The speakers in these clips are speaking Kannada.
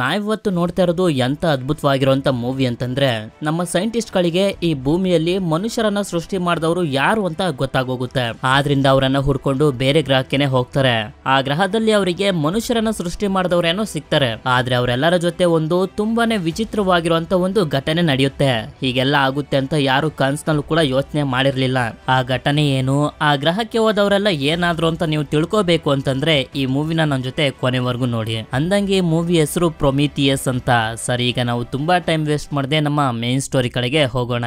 ನಾವಿವತ್ತು ನೋಡ್ತಾ ಇರೋದು ಎಂಥ ಅದ್ಭುತವಾಗಿರುವಂಥ ಮೂವಿ ಅಂತಂದ್ರೆ ನಮ್ಮ ಸೈಂಟಿಸ್ಟ್ಗಳಿಗೆ ಈ ಭೂಮಿಯಲ್ಲಿ ಮನುಷ್ಯರನ್ನ ಸೃಷ್ಟಿ ಮಾಡಿದವರು ಯಾರು ಅಂತ ಗೊತ್ತಾಗೋಗುತ್ತೆ ಆದ್ರಿಂದ ಅವರನ್ನ ಹುಡ್ಕೊಂಡು ಬೇರೆ ಗ್ರಹಕ್ಕೆನೆ ಹೋಗ್ತಾರೆ ಆ ಗ್ರಹದಲ್ಲಿ ಅವರಿಗೆ ಮನುಷ್ಯರನ್ನ ಸೃಷ್ಟಿ ಮಾಡಿದವರೇನೋ ಸಿಗ್ತಾರೆ ಆದ್ರೆ ಅವರೆಲ್ಲರ ಜೊತೆ ಒಂದು ತುಂಬಾನೇ ವಿಚಿತ್ರವಾಗಿರುವಂತ ಒಂದು ಘಟನೆ ನಡೆಯುತ್ತೆ ಹೀಗೆಲ್ಲ ಆಗುತ್ತೆ ಅಂತ ಯಾರು ಕನ್ಸ್ನಲ್ಲೂ ಕೂಡ ಯೋಚನೆ ಮಾಡಿರ್ಲಿಲ್ಲ ಆ ಘಟನೆ ಏನು ಆ ಗ್ರಹಕ್ಕೆ ಹೋದವರೆಲ್ಲ ಏನಾದ್ರು ಅಂತ ನೀವು ತಿಳ್ಕೋಬೇಕು ಅಂತಂದ್ರೆ ಈ ಮೂವಿನ ನನ್ನ ಜೊತೆ ಕೊನೆವರೆಗೂ ನೋಡಿ ಅಂದಂಗೆ ಈ ಮೂವಿ ಹೆಸರು ಪ್ರೊಮಿತಿಯಸ್ ಅಂತ ಸರಿ ಈಗ ನಾವು ತುಂಬ ಟೈಮ್ ವೇಸ್ಟ್ ಮಾಡದೆ ನಮ್ಮ ಮೇನ್ ಸ್ಟೋರಿ ಕಡೆಗೆ ಹೋಗೋಣ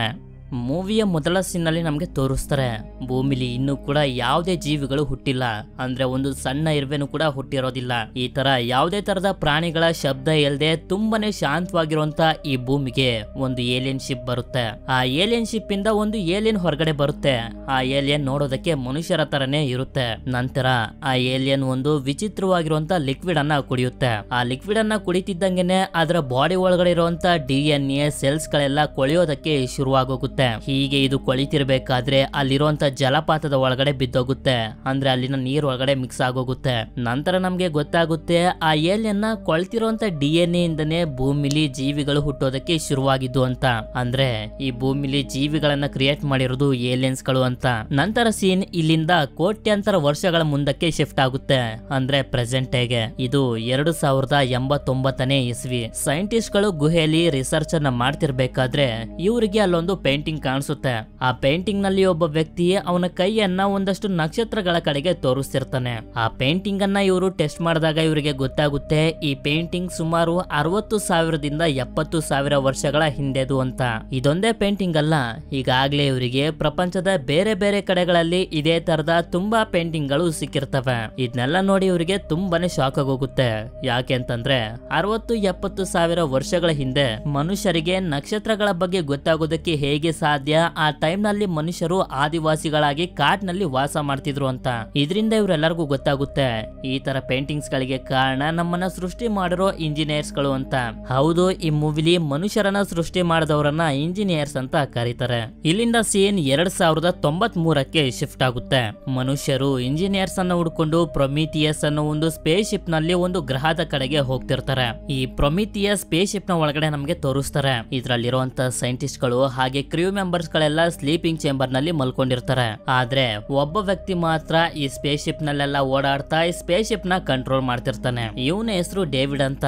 ಮೂವಿಯ ಮೊದಲ ಅಲ್ಲಿ ನಮಗೆ ತೋರಿಸ್ತಾರೆ ಭೂಮಿಲಿ ಇನ್ನು ಕೂಡ ಯಾವುದೇ ಜೀವಿಗಳು ಹುಟ್ಟಿಲ್ಲ ಅಂದ್ರೆ ಒಂದು ಸಣ್ಣ ಇರುವೆನು ಕೂಡ ಹುಟ್ಟಿರೋದಿಲ್ಲ ಈ ತರ ಯಾವುದೇ ತರದ ಪ್ರಾಣಿಗಳ ಶಬ್ದ ಇಲ್ಲದೆ ತುಂಬಾನೇ ಶಾಂತವಾಗಿರುವಂತ ಈ ಭೂಮಿಗೆ ಒಂದು ಏಲಿಯನ್ ಶಿಪ್ ಬರುತ್ತೆ ಆ ಏಲಿಯನ್ ಶಿಪ್ ಇಂದ ಒಂದು ಏಲಿಯನ್ ಹೊರಗಡೆ ಬರುತ್ತೆ ಆ ಏಲಿಯನ್ ನೋಡೋದಕ್ಕೆ ಮನುಷ್ಯರ ತರನೇ ಇರುತ್ತೆ ನಂತರ ಆ ಏಲಿಯನ್ ಒಂದು ವಿಚಿತ್ರವಾಗಿರುವಂತ ಲಿಕ್ವಿಡ್ ಅನ್ನ ಕುಡಿಯುತ್ತೆ ಆ ಲಿಕ್ವಿಡ್ ಅನ್ನ ಕುಡಿತಿದ್ದಂಗೆನೆ ಅದರ ಬಾಡಿ ಒಳಗಡೆ ಇರುವಂತ ಡಿ ಎನ್ ಎ ಸೆಲ್ಸ್ ಗಳೆಲ್ಲ ಕೊಳೆಯೋದಕ್ಕೆ ಶುರುವಾಗೋಗುತ್ತೆ ಹೀಗೆ ಇದು ಕೊಳಿತಿರ್ಬೇಕಾದ್ರೆ ಅಲ್ಲಿರುವಂತ ಜಲಪಾತದ ಒಳಗಡೆ ಬಿದ್ದೋಗುತ್ತೆ ಅಂದ್ರೆ ಅಲ್ಲಿನ ನೀರ್ ಒಳಗಡೆ ಮಿಕ್ಸ್ ಆಗೋಗುತ್ತೆ ನಂತರ ನಮ್ಗೆ ಗೊತ್ತಾಗುತ್ತೆ ಆ ಏಲಿಯನ್ನ ಕೊಳ್ತಿರುವಂತ ಡಿ ಎನ್ ಎ ಇಂದನೇ ಭೂಮಿಲಿ ಜೀವಿಗಳು ಹುಟ್ಟೋದಕ್ಕೆ ಶುರುವಾಗಿದ್ದು ಅಂತ ಅಂದ್ರೆ ಈ ಭೂಮಿಲಿ ಜೀವಿಗಳನ್ನ ಕ್ರಿಯೇಟ್ ಮಾಡಿರೋದು ಏಲಿಯನ್ಸ್ ಗಳು ಅಂತ ನಂತರ ಸೀನ್ ಇಲ್ಲಿಂದ ಕೋಟ್ಯಂತರ ವರ್ಷಗಳ ಮುಂದಕ್ಕೆ ಶಿಫ್ಟ್ ಆಗುತ್ತೆ ಅಂದ್ರೆ ಪ್ರೆಸೆಂಟ್ ಹೇಗೆ ಇದು ಎರಡು ಸಾವಿರದ ಎಂಬತ್ತೊಂಬತ್ತನೇ ಇಸ್ವಿ ಸೈಂಟಿಸ್ಟ್ ಗಳು ಗುಹೆಯಲ್ಲಿ ರಿಸರ್ಚ್ ಅನ್ನ ಮಾಡ್ತಿರ್ಬೇಕಾದ್ರೆ ಇವರಿಗೆ ಅಲ್ಲೊಂದು ಪೇಂಟಿಂಗ್ ಪೇಂಟಿಂಗ್ ಕಾಣಿಸುತ್ತೆ ಆ ಪೇಂಟಿಂಗ್ ನಲ್ಲಿ ಒಬ್ಬ ವ್ಯಕ್ತಿ ಅವನ ಕೈಯನ್ನ ಒಂದಷ್ಟು ನಕ್ಷತ್ರಗಳ ಕಡೆಗೆ ತೋರಿಸ್ತಿರ್ತಾನೆ ಆ ಪೇಂಟಿಂಗ್ ಅನ್ನ ಇವರು ಟೆಸ್ಟ್ ಮಾಡಿದಾಗ ಇವರಿಗೆ ಗೊತ್ತಾಗುತ್ತೆ ಈ ಪೇಂಟಿಂಗ್ ಸುಮಾರು ಅರವತ್ತು ಸಾವಿರದಿಂದ ಎಪ್ಪತ್ತು ಸಾವಿರ ವರ್ಷಗಳ ಹಿಂದೆದು ಅಂತ ಇದೊಂದೇ ಪೇಂಟಿಂಗ್ ಅಲ್ಲ ಈಗಾಗಲೇ ಇವರಿಗೆ ಪ್ರಪಂಚದ ಬೇರೆ ಬೇರೆ ಕಡೆಗಳಲ್ಲಿ ಇದೇ ತರದ ತುಂಬಾ ಪೇಂಟಿಂಗ್ ಗಳು ಸಿಕ್ಕಿರ್ತವೆ ಇದನ್ನೆಲ್ಲ ನೋಡಿ ಇವರಿಗೆ ತುಂಬಾನೇ ಶಾಕ್ ಆಗೋಗುತ್ತೆ ಯಾಕೆ ಅಂತಂದ್ರೆ ಅರವತ್ತು ಎಪ್ಪತ್ತು ಸಾವಿರ ವರ್ಷಗಳ ಹಿಂದೆ ಮನುಷ್ಯರಿಗೆ ನಕ್ಷತ್ರಗಳ ಬಗ್ಗೆ ಗೊತ್ತಾಗೋದಕ್ಕೆ ಹೇಗೆ ಸಾಧ್ಯ ಆ ಟೈಮ್ ನಲ್ಲಿ ಮನುಷ್ಯರು ಆದಿವಾಸಿಗಳಾಗಿ ಕಾಡ್ನಲ್ಲಿ ವಾಸ ಮಾಡ್ತಿದ್ರು ಅಂತ ಇದರಿಂದ ಇವರೆಲ್ಲರಿಗೂ ಗೊತ್ತಾಗುತ್ತೆ ಈ ತರ ಪೇಂಟಿಂಗ್ಸ್ ಗಳಿಗೆ ಕಾರಣ ನಮ್ಮನ್ನ ಸೃಷ್ಟಿ ಮಾಡಿರೋ ಇಂಜಿನಿಯರ್ಸ್ ಗಳು ಅಂತ ಹೌದು ಈ ಮೂವಿಲಿ ಮನುಷ್ಯರನ್ನ ಸೃಷ್ಟಿ ಮಾಡಿದವರನ್ನ ಇಂಜಿನಿಯರ್ಸ್ ಅಂತ ಕರೀತಾರೆ ಇಲ್ಲಿಂದ ಸೀನ್ ಎರಡ್ ಸಾವಿರದ ತೊಂಬತ್ ಮೂರಕ್ಕೆ ಶಿಫ್ಟ್ ಆಗುತ್ತೆ ಮನುಷ್ಯರು ಇಂಜಿನಿಯರ್ಸ್ ಅನ್ನ ಹುಡ್ಕೊಂಡು ಪ್ರೊಮಿಥಿಯಸ್ ಅನ್ನೋ ಒಂದು ಸ್ಪೇಸ್ ಶಿಪ್ ನಲ್ಲಿ ಒಂದು ಗ್ರಹದ ಕಡೆಗೆ ಹೋಗ್ತಿರ್ತಾರೆ ಈ ಪ್ರೊಮಿಥಿಯಸ್ ಸ್ಪೇಸ್ ಶಿಪ್ ನ ಒಳಗಡೆ ನಮಗೆ ತೋರಿಸ್ತಾರೆ ಇದರಲ್ಲಿರುವಂತಹ ಸೈಂಟಿಸ್ಟ್ ಗಳು ಹಾಗೆ ಕ್ರಿಯೋ ಕ್ರೂ ಮೆಂಬರ್ಸ್ ಗಳೆಲ್ಲ ಸ್ಲೀಪಿಂಗ್ ಚೇಂಬರ್ ನಲ್ಲಿ ಮಲ್ಕೊಂಡಿರ್ತಾರೆ ಆದ್ರೆ ಒಬ್ಬ ವ್ಯಕ್ತಿ ಮಾತ್ರ ಈ ಸ್ಪೇಸ್ ಶಿಪ್ ನಲ್ಲೆಲ್ಲ ಓಡಾಡ್ತಾ ಈ ಸ್ಪೇಸ್ ಶಿಪ್ ನ ಕಂಟ್ರೋಲ್ ಮಾಡ್ತಿರ್ತಾನೆ ಇವನ ಹೆಸರು ಡೇವಿಡ್ ಅಂತ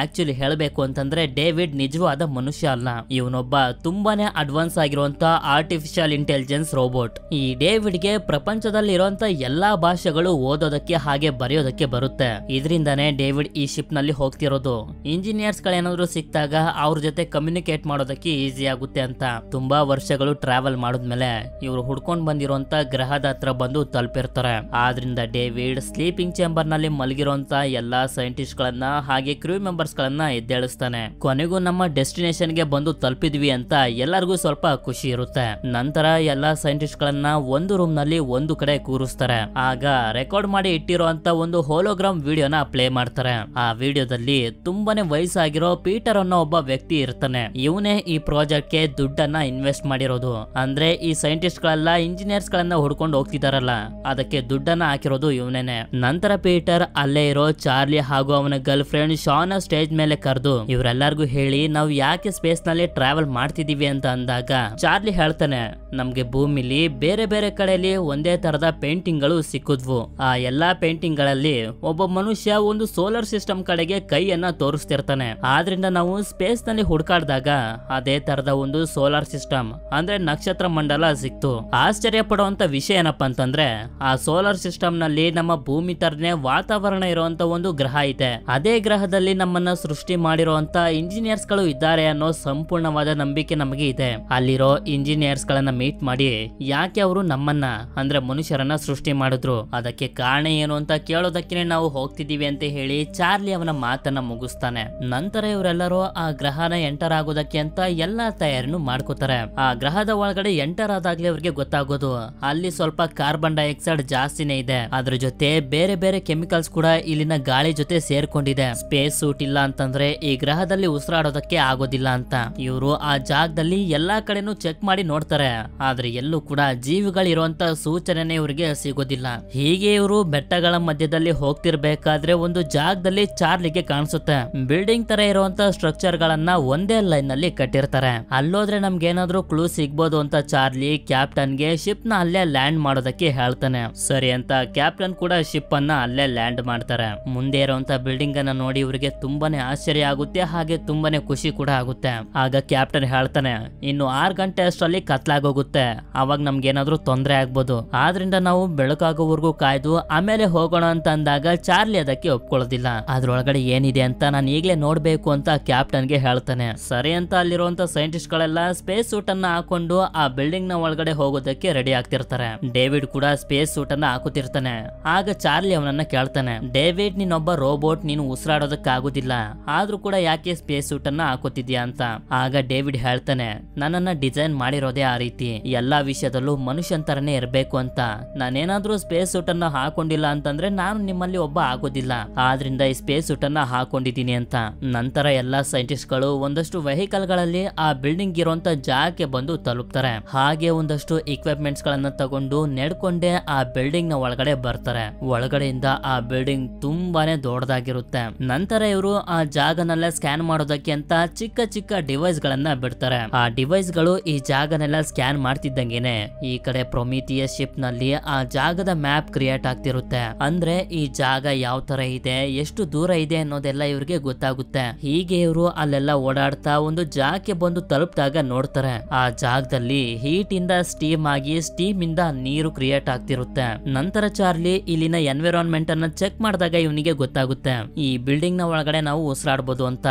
ಆಕ್ಚುಲಿ ಹೇಳಬೇಕು ಅಂತಂದ್ರೆ ಡೇವಿಡ್ ನಿಜವಾದ ಮನುಷ್ಯ ಅಲ್ಲ ಇವನೊಬ್ಬ ತುಂಬಾನೇ ಅಡ್ವಾನ್ಸ್ ಆಗಿರುವಂತ ಆರ್ಟಿಫಿಷಿಯಲ್ ಇಂಟೆಲಿಜೆನ್ಸ್ ರೋಬೋಟ್ ಈ ಡೇವಿಡ್ ಗೆ ಪ್ರಪಂಚದಲ್ಲಿ ಇರುವಂತ ಎಲ್ಲಾ ಭಾಷೆಗಳು ಓದೋದಕ್ಕೆ ಹಾಗೆ ಬರೆಯೋದಕ್ಕೆ ಬರುತ್ತೆ ಇದರಿಂದಾನೇ ಡೇವಿಡ್ ಈ ಶಿಪ್ ನಲ್ಲಿ ಹೋಗ್ತಿರೋದು ಇಂಜಿನಿಯರ್ಸ್ ಗಳೇನಾದ್ರು ಸಿಕ್ತಾಗ ಅವ್ರ ಜೊತೆ ಕಮ್ಯುನಿಕೇಟ್ ಮಾಡೋದಕ್ಕೆ ಈಸಿ ಆಗುತ್ತೆ ಅಂತ ತುಂಬಾ ವರ್ಷಗಳು ಟ್ರಾವೆಲ್ ಮಾಡಿದ್ಮೇಲೆ ಇವರು ಹುಡ್ಕೊಂಡ್ ಬಂದಿರುವಂತ ಗ್ರಹದ ಹತ್ರ ಬಂದು ತಲುಪಿರ್ತಾರೆ ಆದ್ರಿಂದ ಡೇವಿಡ್ ಸ್ಲೀಪಿಂಗ್ ಚೇಂಬರ್ ನಲ್ಲಿ ಮಲಗಿರುವಂತ ಎಲ್ಲಾ ಸೈಂಟಿಸ್ಟ್ ಗಳನ್ನ ಹಾಗೆ ಕ್ರೂ ಮೆಂಬರ್ಸ್ ಗಳನ್ನ ಎದ್ದೇಳಿಸ್ತಾನೆ ಕೊನೆಗೂ ನಮ್ಮ ಡೆಸ್ಟಿನೇಷನ್ ಗೆ ಬಂದು ತಲುಪಿದ್ವಿ ಅಂತ ಎಲ್ಲರಿಗೂ ಸ್ವಲ್ಪ ಖುಷಿ ಇರುತ್ತೆ ನಂತರ ಎಲ್ಲಾ ಸೈಂಟಿಸ್ಟ್ ಗಳನ್ನ ಒಂದು ರೂಮ್ ನಲ್ಲಿ ಒಂದು ಕಡೆ ಕೂರಿಸ್ತಾರೆ ಆಗ ರೆಕಾರ್ಡ್ ಮಾಡಿ ಇಟ್ಟಿರುವಂತ ಒಂದು ಹೋಲೋಗ್ರಾಮ್ ವಿಡಿಯೋನ ಪ್ಲೇ ಮಾಡ್ತಾರೆ ಆ ವಿಡಿಯೋದಲ್ಲಿ ತುಂಬಾನೇ ವಯಸ್ಸಾಗಿರೋ ಪೀಟರ್ ಅನ್ನೋ ಒಬ್ಬ ವ್ಯಕ್ತಿ ಇರ್ತಾನೆ ಇವನೇ ಈ ಪ್ರಾಜೆಕ್ಟ್ ಗೆ ದುಡ್ಡನ್ನ ಇನ್ವೆಸ್ಟ್ ಇನ್ವೆಸ್ಟ್ ಮಾಡಿರೋದು ಅಂದ್ರೆ ಈ ಸೈಂಟಿಸ್ಟ್ ಗಳೆಲ್ಲ ಇಂಜಿನಿಯರ್ಸ್ ಗಳನ್ನ ಹುಡ್ಕೊಂಡು ಹೋಗ್ತಿದಾರಲ್ಲ ಅದಕ್ಕೆ ದುಡ್ಡನ್ನ ಹಾಕಿರೋದು ಇವನೇನೆ ನಂತರ ಪೀಟರ್ ಅಲ್ಲೇ ಇರೋ ಚಾರ್ಲಿ ಹಾಗೂ ಅವನ ಗರ್ಲ್ ಫ್ರೆಂಡ್ ಶಾನ್ ಸ್ಟೇಜ್ ಮೇಲೆ ಕರೆದು ಇವರೆಲ್ಲರಿಗೂ ಹೇಳಿ ನಾವು ಯಾಕೆ ಸ್ಪೇಸ್ ನಲ್ಲಿ ಟ್ರಾವೆಲ್ ಮಾಡ್ತಿದೀವಿ ಅಂತ ಅಂದಾಗ ಚಾರ್ಲಿ ಹೇಳ್ತಾನೆ ನಮ್ಗೆ ಭೂಮಿಲಿ ಬೇರೆ ಬೇರೆ ಕಡೆಯಲ್ಲಿ ಒಂದೇ ತರದ ಪೇಂಟಿಂಗ್ ಗಳು ಸಿಕ್ಕಿದ್ವು ಆ ಎಲ್ಲಾ ಪೇಂಟಿಂಗ್ ಗಳಲ್ಲಿ ಒಬ್ಬ ಮನುಷ್ಯ ಒಂದು ಸೋಲಾರ್ ಸಿಸ್ಟಮ್ ಕಡೆಗೆ ಕೈಯನ್ನ ತೋರಿಸ್ತಿರ್ತಾನೆ ಆದ್ರಿಂದ ನಾವು ಸ್ಪೇಸ್ ನಲ್ಲಿ ಹುಡ್ಕಾಡ್ದಾಗ ಅದೇ ತರದ ಒಂದು ಸೋಲಾರ್ ಸಿಸ್ಟಮ್ ಸಿಸ್ಟಮ್ ಅಂದ್ರೆ ನಕ್ಷತ್ರ ಮಂಡಲ ಸಿಕ್ತು ಆಶ್ಚರ್ಯ ಪಡುವಂತ ವಿಷಯ ಏನಪ್ಪಾ ಅಂತಂದ್ರೆ ಆ ಸೋಲಾರ್ ಸಿಸ್ಟಮ್ ನಲ್ಲಿ ನಮ್ಮ ಭೂಮಿ ತರನೇ ವಾತಾವರಣ ಇರುವಂತ ಒಂದು ಗ್ರಹ ಇದೆ ಅದೇ ಗ್ರಹದಲ್ಲಿ ನಮ್ಮನ್ನ ಸೃಷ್ಟಿ ಮಾಡಿರುವಂತ ಇಂಜಿನಿಯರ್ಸ್ ಗಳು ಇದ್ದಾರೆ ಅನ್ನೋ ಸಂಪೂರ್ಣವಾದ ನಂಬಿಕೆ ನಮಗೆ ಇದೆ ಅಲ್ಲಿರೋ ಇಂಜಿನಿಯರ್ಸ್ ಗಳನ್ನ ಮೀಟ್ ಮಾಡಿ ಯಾಕೆ ಅವರು ನಮ್ಮನ್ನ ಅಂದ್ರೆ ಮನುಷ್ಯರನ್ನ ಸೃಷ್ಟಿ ಮಾಡಿದ್ರು ಅದಕ್ಕೆ ಕಾರಣ ಏನು ಅಂತ ಕೇಳೋದಕ್ಕೆ ನಾವು ಹೋಗ್ತಿದೀವಿ ಅಂತ ಹೇಳಿ ಚಾರ್ಲಿ ಅವನ ಮಾತನ್ನ ಮುಗಿಸ್ತಾನೆ ನಂತರ ಇವರೆಲ್ಲರೂ ಆ ಗ್ರಹನ ಎಂಟರ್ ಆಗೋದಕ್ಕೆ ಅಂತ ಎಲ್ಲಾ ತಯಾರಿನೂ ಮಾಡ್ಕೋತಾರೆ ಆ ಗ್ರಹದ ಒಳಗಡೆ ಎಂಟರ್ ಆದಾಗ್ಲೇ ಅವ್ರಿಗೆ ಗೊತ್ತಾಗೋದು ಅಲ್ಲಿ ಸ್ವಲ್ಪ ಕಾರ್ಬನ್ ಡೈಆಕ್ಸೈಡ್ ಜಾಸ್ತಿನೇ ಇದೆ ಅದ್ರ ಜೊತೆ ಬೇರೆ ಬೇರೆ ಕೆಮಿಕಲ್ಸ್ ಕೂಡ ಇಲ್ಲಿನ ಗಾಳಿ ಜೊತೆ ಸೇರ್ಕೊಂಡಿದೆ ಸ್ಪೇಸ್ ಸೂಟ್ ಇಲ್ಲ ಅಂತಂದ್ರೆ ಈ ಗ್ರಹದಲ್ಲಿ ಉಸಿರಾಡೋದಕ್ಕೆ ಆಗೋದಿಲ್ಲ ಅಂತ ಇವರು ಆ ಜಾಗದಲ್ಲಿ ಎಲ್ಲಾ ಕಡೆನೂ ಚೆಕ್ ಮಾಡಿ ನೋಡ್ತಾರೆ ಆದ್ರೆ ಎಲ್ಲೂ ಕೂಡ ಜೀವಿಗಳಿರುವಂತ ಸೂಚನೆ ಇವರಿಗೆ ಸಿಗೋದಿಲ್ಲ ಹೀಗೆ ಇವರು ಬೆಟ್ಟಗಳ ಮಧ್ಯದಲ್ಲಿ ಹೋಗ್ತಿರ್ಬೇಕಾದ್ರೆ ಒಂದು ಜಾಗದಲ್ಲಿ ಚಾರ್ಲಿಗೆ ಕಾಣಿಸುತ್ತೆ ಬಿಲ್ಡಿಂಗ್ ತರ ಇರುವಂತ ಸ್ಟ್ರಕ್ಚರ್ ಗಳನ್ನ ಒಂದೇ ಲೈನ್ ನಲ್ಲಿ ಕಟ್ಟಿರ್ತಾರೆ ಅಲ್ಲೋದ್ರೆ ನಮ್ಗೆ ಏನಾದ್ರು ಏನಾದ್ರೂ ಕ್ಲೂ ಸಿಗ್ಬೋದು ಅಂತ ಚಾರ್ಲಿ ಕ್ಯಾಪ್ಟನ್ ಗೆ ಶಿಪ್ ನ ಅಲ್ಲೇ ಲ್ಯಾಂಡ್ ಮಾಡೋದಕ್ಕೆ ಹೇಳ್ತಾನೆ ಸರಿ ಅಂತ ಕ್ಯಾಪ್ಟನ್ ಕೂಡ ಶಿಪ್ ಅನ್ನ ಅಲ್ಲೇ ಲ್ಯಾಂಡ್ ಮಾಡ್ತಾರೆ ಮುಂದೆ ಇರುವಂತ ಬಿಲ್ಡಿಂಗ್ ಅನ್ನ ನೋಡಿ ಇವರಿಗೆ ತುಂಬಾನೇ ಆಶ್ಚರ್ಯ ಆಗುತ್ತೆ ಹಾಗೆ ತುಂಬಾನೇ ಖುಷಿ ಕೂಡ ಆಗುತ್ತೆ ಆಗ ಕ್ಯಾಪ್ಟನ್ ಹೇಳ್ತಾನೆ ಇನ್ನು ಆರ್ ಗಂಟೆ ಅಷ್ಟರಲ್ಲಿ ಕತ್ಲಾಗೋಗುತ್ತೆ ಅವಾಗ ನಮ್ಗೆ ಏನಾದ್ರೂ ತೊಂದರೆ ಆಗ್ಬೋದು ಆದ್ರಿಂದ ನಾವು ಬೆಳಕಾಗೋವರೆಗೂ ಕಾಯ್ದು ಆಮೇಲೆ ಹೋಗೋಣ ಅಂತ ಅಂದಾಗ ಚಾರ್ಲಿ ಅದಕ್ಕೆ ಒಪ್ಕೊಳ್ಳೋದಿಲ್ಲ ಅದ್ರೊಳಗಡೆ ಏನಿದೆ ಅಂತ ನಾನು ಈಗಲೇ ನೋಡ್ಬೇಕು ಅಂತ ಕ್ಯಾಪ್ಟನ್ ಗೆ ಹೇಳ್ತಾನೆ ಸರಿ ಅಂತ ಅಲ್ಲಿರುವಂತ ಸೈಂಟಿಸ್ಟ್ ಗಳೆಲ್ಲ ಸ್ಪೇಸ್ ಸೂಟ್ ಅನ್ನ ಹಾಕೊಂಡು ಆ ಬಿಲ್ಡಿಂಗ್ ನ ಒಳಗಡೆ ಹೋಗೋದಕ್ಕೆ ರೆಡಿ ಆಗ್ತಿರ್ತಾರೆ ಡೇವಿಡ್ ಕೂಡ ಸ್ಪೇಸ್ ಸೂಟ್ ಅನ್ನ ಹಾಕುತ್ತಿರ್ತಾನೆ ಆಗ ಚಾರ್ಲಿ ಅವನನ್ನ ಕೇಳ್ತಾನೆ ಡೇವಿಡ್ ನೀನೊಬ್ಬ ರೋಬೋಟ್ ನೀನು ಉಸಿರಾಡೋದಕ್ಕಾಗೋದಿಲ್ಲ ಆದ್ರೂ ಕೂಡ ಯಾಕೆ ಸ್ಪೇಸ್ ಸೂಟ್ ಅನ್ನ ಹಾಕೋತಿದ್ಯಾ ಅಂತ ಆಗ ಡೇವಿಡ್ ಹೇಳ್ತಾನೆ ನನ್ನನ್ನ ಡಿಸೈನ್ ಮಾಡಿರೋದೇ ಆ ರೀತಿ ಎಲ್ಲಾ ವಿಷಯದಲ್ಲೂ ಮನುಷ್ಯಂತರನೇ ಇರಬೇಕು ಅಂತ ನಾನೇನಾದ್ರೂ ಸ್ಪೇಸ್ ಸೂಟ್ ಅನ್ನ ಹಾಕೊಂಡಿಲ್ಲ ಅಂತಂದ್ರೆ ನಾನು ನಿಮ್ಮಲ್ಲಿ ಒಬ್ಬ ಆಗೋದಿಲ್ಲ ಆದ್ರಿಂದ ಈ ಸ್ಪೇಸ್ ಸೂಟ್ ಅನ್ನ ಹಾಕೊಂಡಿದ್ದೀನಿ ಅಂತ ನಂತರ ಎಲ್ಲಾ ಸೈಂಟಿಸ್ಟ್ ಗಳು ಒಂದಷ್ಟು ವೆಹಿಕಲ್ ಗಳಲ್ಲಿ ಆ ಬಿಲ್ಡಿಂಗ್ ಇರುವಂತ ಜಾಗ ಸ್ಥಳಕ್ಕೆ ಬಂದು ತಲುಪ್ತಾರೆ ಹಾಗೆ ಒಂದಷ್ಟು ಇಕ್ವಿಪ್ಮೆಂಟ್ಸ್ ಗಳನ್ನ ತಗೊಂಡು ನೆಡ್ಕೊಂಡೇ ಆ ಬಿಲ್ಡಿಂಗ್ ನ ಒಳಗಡೆ ಬರ್ತಾರೆ ಒಳಗಡೆಯಿಂದ ಆ ಬಿಲ್ಡಿಂಗ್ ತುಂಬಾನೇ ದೊಡ್ಡದಾಗಿರುತ್ತೆ ನಂತರ ಇವರು ಆ ಜಾಗನೆಲ್ಲ ಸ್ಕ್ಯಾನ್ ಮಾಡೋದಕ್ಕೆ ಅಂತ ಚಿಕ್ಕ ಚಿಕ್ಕ ಡಿವೈಸ್ ಗಳನ್ನ ಬಿಡ್ತಾರೆ ಆ ಡಿವೈಸ್ ಗಳು ಈ ಜಾಗನೆಲ್ಲ ಸ್ಕ್ಯಾನ್ ಮಾಡ್ತಿದ್ದಂಗೆನೆ ಈ ಕಡೆ ಪ್ರೊಮಿತಿಯ ಶಿಪ್ ನಲ್ಲಿ ಆ ಜಾಗದ ಮ್ಯಾಪ್ ಕ್ರಿಯೇಟ್ ಆಗ್ತಿರುತ್ತೆ ಅಂದ್ರೆ ಈ ಜಾಗ ಯಾವ ತರ ಇದೆ ಎಷ್ಟು ದೂರ ಇದೆ ಅನ್ನೋದೆಲ್ಲ ಇವ್ರಿಗೆ ಗೊತ್ತಾಗುತ್ತೆ ಹೀಗೆ ಇವರು ಅಲ್ಲೆಲ್ಲ ಓಡಾಡ್ತಾ ಒಂದು ಜಾಗಕ್ಕೆ ಬಂದು ತಲುಪಿದಾಗ ನೋಡ್ತಾರೆ ಆ ಜಾಗದಲ್ಲಿ ಹೀಟ್ ಇಂದ ಸ್ಟೀಮ್ ಆಗಿ ಸ್ಟೀಮ್ ಇಂದ ನೀರು ಕ್ರಿಯೇಟ್ ಆಗ್ತಿರುತ್ತೆ ನಂತರ ಚಾರ್ಲಿ ಇಲ್ಲಿನ ಎನ್ವಿರಾನ್ಮೆಂಟ್ ಅನ್ನ ಚೆಕ್ ಮಾಡಿದಾಗ ಇವನಿಗೆ ಗೊತ್ತಾಗುತ್ತೆ ಈ ಬಿಲ್ಡಿಂಗ್ ನ ಒಳಗಡೆ ನಾವು ಉಸಿರಾಡಬಹುದು ಅಂತ